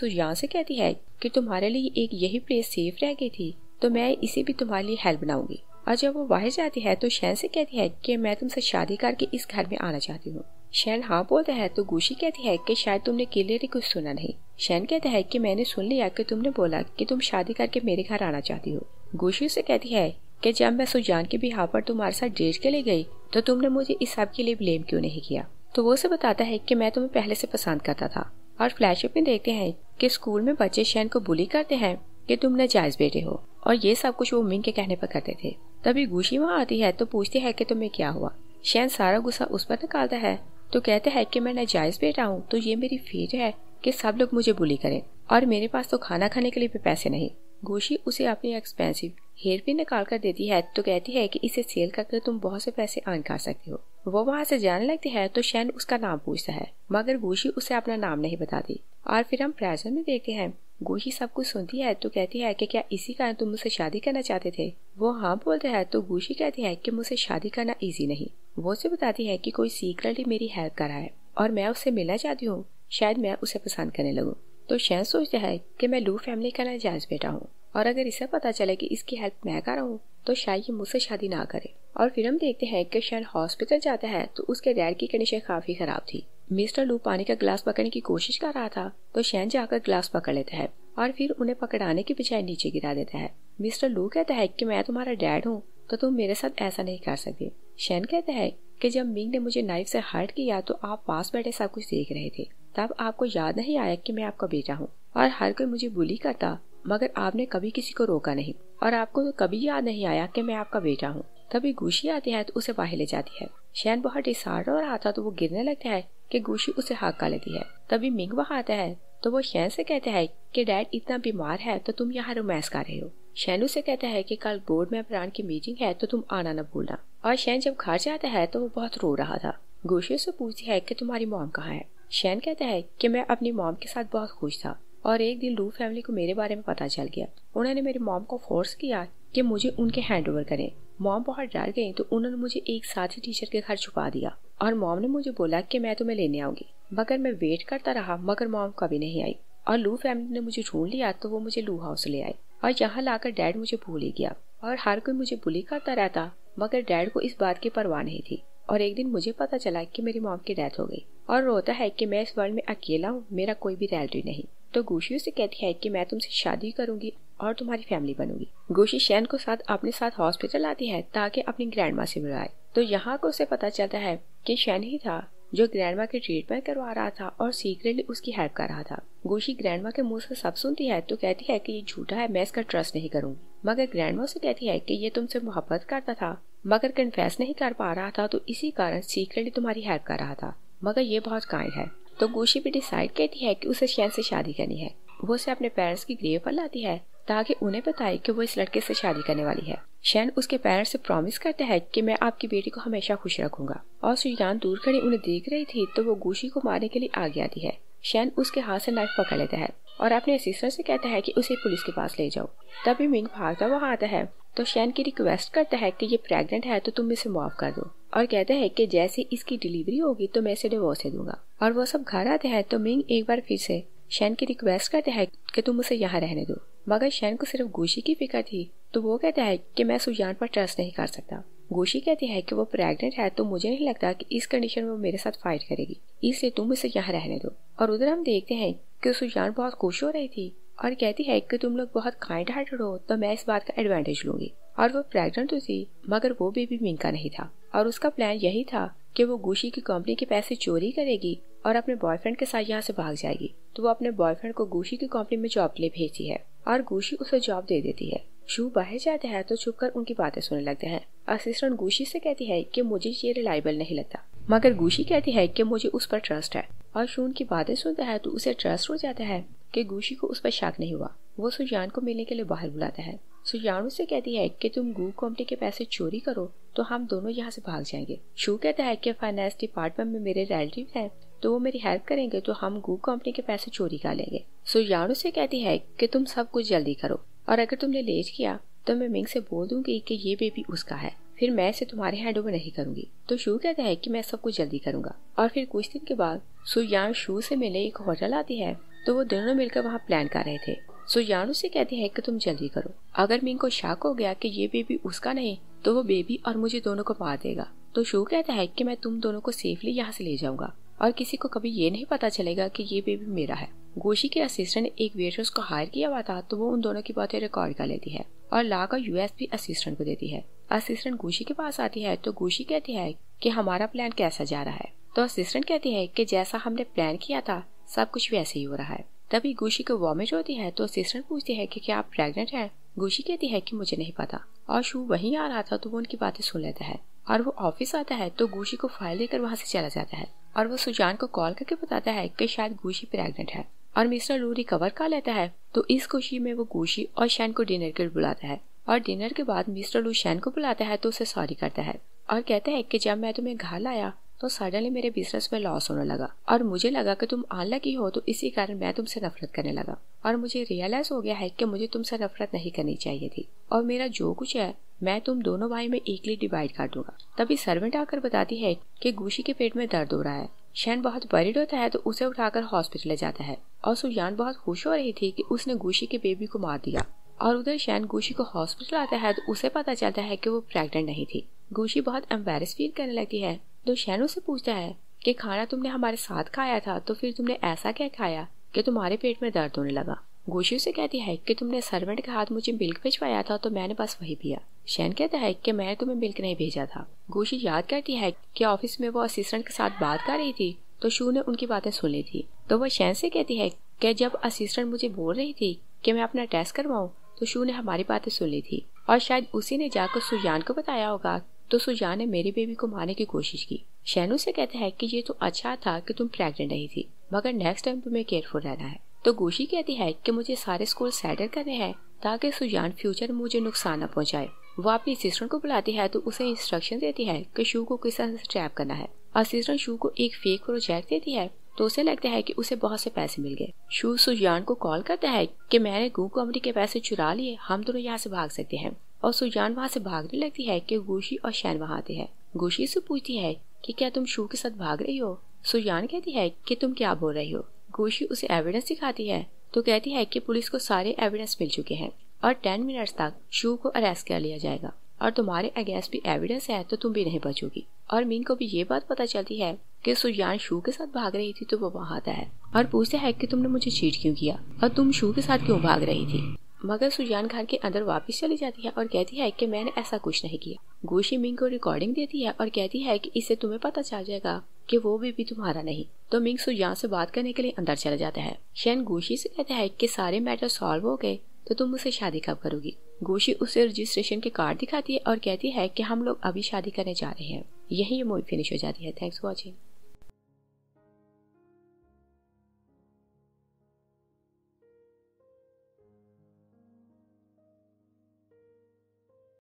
Speaker 1: सुजान से कहती है कि तुम्हारे लिए एक यही प्लेस सेफ रह गई थी तो मैं इसे भी तुम्हारे लिए हेल्प बनाऊंगी और जब वो बाहर जाती है तो शैन से कहती है कि मैं तुमसे शादी करके इस घर में आना चाहती हूँ शैन हाँ बोलता है तो गुशी कहती है कि शायद तुमने क्लियरली कुछ सुना नहीं शहन कहता है कि मैंने सुन लिया कि तुमने बोला कि तुम शादी करके मेरे घर आना चाहती हो गुशी से कहती है कि जब मैं सुजान के बिहार पर तुम्हारे साथ डेट के लिए गई तो तुमने मुझे इस सब के लिए ब्लेम क्यों नहीं किया तो वो उसे बताता है कि मैं तुम्हें पहले से पसंद करता था और फ्लैशअप में देखते हैं कि स्कूल में बच्चे शैन को बुली करते हैं कि तुम नजायज बेटे हो और ये सब कुछ वो मिंग के कहने पर करते थे तभी गुशी वहाँ आती है तो पूछती है कि तुम्हें क्या हुआ शैन सारा गुस्सा उस पर निकालता है तो कहते हैं कि मैं नाजायज़ बेटा हूँ तो ये मेरी फेट है कि सब लोग मुझे बुली करें और मेरे पास तो खाना खाने के लिए भी पैसे नहीं गोशी उसे अपनी एक्सपेंसिव हेयर पिन निकाल कर देती है तो कहती है कि इसे सेल करके तुम बहुत से पैसे अर्न कर सकते हो वो वहाँ से जाने लगती है तो शैन उसका नाम पूछता है मगर गोशी उसे अपना नाम नहीं बताती और फिर हम प्रेजेंट में देखते हैं गोशी सब कुछ सुनती है तो कहती है कि क्या इसी कारण तुम मुझसे शादी करना चाहते थे वो हाँ बोलता है तो गुशी कहती है कि मुझसे शादी करना इजी नहीं वो उसे बताती है कि कोई सीक्रेटली मेरी हेल्प कर रहा है और मैं उससे मिलना चाहती हूँ शायद मैं उसे पसंद करने लगूँ तो शैन सोचता है कि मैं लू फैमिली का नाजायज बेटा हूँ और अगर इसे पता चले कि इसकी हेल्प मैं कर रहा हूँ तो शायद ये मुझसे शादी ना करे और फिर हम देखते हैं कि शैन हॉस्पिटल जाता है तो उसके डैड की कंडीशन काफी खराब थी मिस्टर लू पानी का ग्लास पकड़ने की कोशिश कर रहा था तो शैन जाकर ग्लास पकड़ लेता है और फिर उन्हें पकड़ाने के बजाय नीचे गिरा देता है मिस्टर लू कहता है कि मैं तुम्हारा डैड हूँ तो तुम मेरे साथ ऐसा नहीं कर सकते शैन कहता है कि जब मिंग ने मुझे नाइफ से हर्ट किया तो आप पास बैठे सब कुछ देख रहे थे तब आपको याद नहीं आया कि मैं आपका बेटा हूँ और हर कोई मुझे बुली करता मगर आपने कभी किसी को रोका नहीं और आपको तो कभी याद नहीं आया कि मैं आपका बेटा हूँ तभी गुशी आती है तो उसे बाहर ले जाती है शैन बहुत डिसार्ड हो रहा था तो वो गिरने लगता है कि गुशी उसे हक्का लेती है तभी मिंग वहाँ आता है तो वो शैन से कहते हैं कि डैड इतना बीमार है तो तुम यहाँ रोमैस कर रहे हो शैनू से कहता है कि कल बोर्ड में प्राण की मीटिंग है तो तुम आना न भूलना और शैन जब घर जाता है तो वो बहुत रो रहा था गोशे से पूछती है कि तुम्हारी मॉम कहाँ है शैन कहता है कि मैं अपनी मॉम के साथ बहुत खुश था और एक दिन लू फैमिली को मेरे बारे में पता चल गया उन्होंने मेरी मॉम को फोर्स किया कि मुझे उनके हैंड ओवर करें मॉम बहुत डर गई तो उन्होंने मुझे एक साथ ही टीचर के घर छुपा दिया और मॉम ने मुझे बोला कि मैं तुम्हें लेने आऊंगी मगर मैं वेट करता रहा मगर मॉम कभी नहीं आई और लू फैमिली ने मुझे ढूंढ लिया तो वो मुझे लू हाउस ले आई और यहाँ लाकर डैड मुझे भूल ही गया और हर कोई मुझे बुली करता रहता मगर डैड को इस बात की परवाह नहीं थी और एक दिन मुझे पता चला कि मेरी मॉम की डेथ हो गई और रोता है कि मैं इस वर्ल्ड में अकेला हूँ मेरा कोई भी रैलरी नहीं तो गोशी उसे कहती है कि मैं तुमसे शादी करूंगी और तुम्हारी फैमिली बनूंगी गोशी शैन को साथ अपने साथ हॉस्पिटल आती है ताकि अपनी ग्रैंड माँ से मिलाए तो यहाँ को उसे पता चलता है कि शैन ही था जो ग्रैंड के ट्रीटमेंट करवा रहा था और सीक्रेटली उसकी हेल्प कर रहा था गोशी ग्रैंड के मुंह से सब सुनती है तो कहती है कि ये झूठा है मैं इसका ट्रस्ट नहीं करूंगी मगर ग्रैंड से कहती है कि ये तुमसे मोहब्बत करता था मगर कन्फेस नहीं कर पा रहा था तो इसी कारण सीक्रेटली तुम्हारी हेल्प कर रहा था मगर ये बहुत काइंड है तो गोशी भी डिसाइड कहती है कि उसे शैन से शादी करनी है वो उसे अपने पेरेंट्स की ग्रेव पर लाती है ताकि उन्हें बताए कि वो इस लड़के से शादी करने वाली है शैन उसके पेरेंट्स से प्रॉमिस करता है कि मैं आपकी बेटी को हमेशा खुश रखूंगा और सुजान दूर खड़ी उन्हें देख रही थी तो वो गुशी को मारने के लिए आगे आती है शैन उसके हाथ से नाइफ पकड़ लेता है और अपने सिस्टर से कहता है कि उसे पुलिस के पास ले जाओ तभी मिंग भागता वहाँ आता है तो शैन की रिक्वेस्ट करता है कि ये प्रेग्नेंट है तो तुम इसे माफ कर दो और कहता है कि जैसे इसकी डिलीवरी होगी तो मैं इसे डिवोर्स दे दूंगा और वो सब घर आते हैं तो मिंग एक बार फिर से शैन की रिक्वेस्ट करता है कि तुम उसे यहाँ रहने दो मगर शैन को सिर्फ गोशी की फिक्र थी तो वो कहता है कि मैं सुजान पर ट्रस्ट नहीं कर सकता गोशी कहती है कि वो प्रेग्नेंट है तो मुझे नहीं लगता कि इस कंडीशन में वो मेरे साथ फाइट करेगी इसलिए तुम इसे यहाँ रहने दो और उधर हम देखते हैं कि सुजान बहुत खुश हो रही थी और कहती है कि तुम लोग बहुत काइंड हार्टेड हो तो मैं इस बात का एडवांटेज लूंगी और वो प्रेग्नेंट तो थी मगर वो बेबी मिंका नहीं था और उसका प्लान यही था कि वो गोशी की कंपनी के पैसे चोरी करेगी और अपने बॉयफ्रेंड के साथ यहाँ से भाग जाएगी तो वो अपने बॉयफ्रेंड को गोशी की कंपनी में जॉब के लिए भेजती है और गुशी उसे जॉब दे देती है शू बाहर जाते हैं तो कर उनकी बातें सुनने लगते हैं असिस्टेंट गुशी से कहती है कि मुझे ये रिलायबल नहीं लगता मगर गुशी कहती है कि मुझे उस पर ट्रस्ट है और शू उनकी बातें सुनता है तो उसे ट्रस्ट हो जाता है कि गुशी को उस पर शक नहीं हुआ वो सुजान को मिलने के लिए बाहर बुलाता है सुजान उससे कहती है कि तुम गू कॉम्पनी के पैसे चोरी करो तो हम दोनों यहाँ से भाग जाएंगे शू कहता है कि फाइनेंस डिपार्टमेंट में मेरे रिलेटिव हैं तो वो मेरी हेल्प करेंगे तो हम गू कंपनी के पैसे चोरी कर लेंगे सुजान उसे कहती है कि तुम सब कुछ जल्दी करो और अगर तुमने लेट किया तो मैं मिंग से बोल दूंगी कि ये बेबी उसका है फिर मैं इसे तुम्हारे हैंड ओवर नहीं करूंगी तो शू कहता है कि मैं सब कुछ जल्दी करूंगा और फिर कुछ दिन के बाद सुयान शू से मिले एक होटल आती है तो वो दोनों मिलकर वहाँ प्लान कर रहे थे सुयान उसे कहती है कि तुम जल्दी करो अगर मिंग को शक हो गया कि ये बेबी उसका नहीं तो वो बेबी और मुझे दोनों को मार देगा तो शू कहता है कि मैं तुम दोनों को सेफली यहाँ से ले जाऊंगा और किसी को कभी ये नहीं पता चलेगा कि ये बेबी मेरा है गोशी के असिस्टेंट एक वेटर्स को हायर किया हुआ था तो वो उन दोनों की बातें रिकॉर्ड कर लेती है और लाकर यूएस भी असिस्टेंट को देती है असिस्टेंट गोशी के पास आती है तो गोशी कहती है कि हमारा प्लान कैसा जा रहा है तो असिस्टेंट कहती है कि जैसा हमने प्लान किया था सब कुछ वैसे ही हो रहा है तभी गोशी को वॉमिट होती है तो असिस्टेंट पूछती है कि क्या आप प्रेग्नेंट हैं गोशी कहती है कि मुझे नहीं पता और शू वहीं आ रहा था तो वो उनकी बातें सुन लेता है और वो ऑफिस आता है तो गोशी को फाइल देकर वहाँ से चला जाता है और वो सुजान को कॉल करके बताता है कि शायद गुशी प्रेग्नेंट है और मिस्टर लू रिकवर कर लेता है तो इस खुशी में वो गुशी और शैन को डिनर के बुलाता है और डिनर के बाद मिस्टर लू शैन को बुलाता है तो उसे सॉरी करता है और कहता है कि जब मैं तुम्हें घर लाया तो सडनली मेरे बिजनेस में लॉस होने लगा और मुझे लगा कि तुम की हो तो इसी कारण मैं तुमसे नफरत करने लगा और मुझे रियलाइज हो गया है कि मुझे तुमसे नफरत नहीं करनी चाहिए थी और मेरा जो कुछ है मैं तुम दोनों भाई में एकली डिवाइड कर दूंगा तभी सर्वेंट आकर बताती है कि गुशी के पेट में दर्द हो रहा है शैन बहुत बरिड होता है तो उसे उठाकर हॉस्पिटल ले जाता है और सुजान बहुत खुश हो रही थी कि उसने गुशी के बेबी को मार दिया और उधर शैन गुशी को हॉस्पिटल आता है तो उसे पता चलता है कि वो प्रेग्नेंट नहीं थी गुशी बहुत एम्बेरस फील करने लगती है तो शैन उसे पूछता है कि खाना तुमने हमारे साथ खाया था तो फिर तुमने ऐसा क्या खाया कि तुम्हारे पेट में दर्द होने लगा गोशी उसे कहती है कि तुमने सर्वेंट के हाथ मुझे मिल्क भिजवाया था तो मैंने बस वही पिया शैन कहता है कि मैं तुम्हें मिल्क नहीं भेजा था गोशी याद करती है कि ऑफिस में वो असिस्टेंट के साथ बात कर रही थी तो शू ने उनकी बातें सुन ली थी तो वह शैन से कहती है कि जब असिस्टेंट मुझे बोल रही थी कि मैं अपना टेस्ट करवाऊँ तो शू ने हमारी बातें सुन ली थी और शायद उसी ने जाकर सुजान को बताया होगा तो सुजान ने मेरी बेबी को मारने की कोशिश की शैनू से कहता है कि ये तो अच्छा था कि तुम प्रेग्नेंट नहीं थी मगर नेक्स्ट टाइम तुम्हें केयरफुल रहना है तो गोशी कहती है कि मुझे सारे स्कूल सेटल करने हैं ताकि सुजान फ्यूचर मुझे नुकसान न पहुंचाए अपनी असिस्टेंट को बुलाती है तो उसे इंस्ट्रक्शन देती है कि शू को किस तरह से ट्रैप करना है असिस्टेंट शू को एक फेक प्रोजेक्ट देती है तो उसे लगता है कि उसे बहुत से पैसे मिल गए शू सुजान को कॉल करता है कि मैंने गु को अमरी के पैसे चुरा लिए हम दोनों यहाँ से भाग सकते हैं और सुजान वहाँ से भागने लगती है कि गुशी और शैन वहाँ आते हैं गुशी से पूछती है कि क्या तुम शू के साथ भाग रही हो सुजान कहती है कि तुम क्या बोल रही हो गुशी उसे एविडेंस दिखाती है तो कहती है कि पुलिस को सारे एविडेंस मिल चुके हैं और टेन मिनट्स तक शू को अरेस्ट कर लिया जाएगा और तुम्हारे अगेंस्ट भी एविडेंस है तो तुम भी नहीं बचोगी और मीन को भी ये बात पता चलती है कि सुजान शू के साथ भाग रही थी तो वो वहाँ आता है और पूछता है कि तुमने मुझे चीट क्यों किया और तुम शू के साथ क्यों भाग रही थी मगर सुजान घर के अंदर वापस चली जाती है और कहती है कि मैंने ऐसा कुछ नहीं किया गोशी मिंग को रिकॉर्डिंग देती है और कहती है कि इससे तुम्हें पता चल जाएगा कि वो भी तुम्हारा नहीं तो मिंग सुजान से बात करने के लिए अंदर चला जाता है शैन गोशी से कहता है कि सारे मैटर सॉल्व हो गए तो तुम मुझसे शादी कब करोगी गोशी उसे रजिस्ट्रेशन के कार्ड दिखाती है और कहती है कि हम लोग अभी शादी करने जा रहे हैं यही ये मूवी फिनिश हो जाती है थैंक्स फॉर वॉचिंग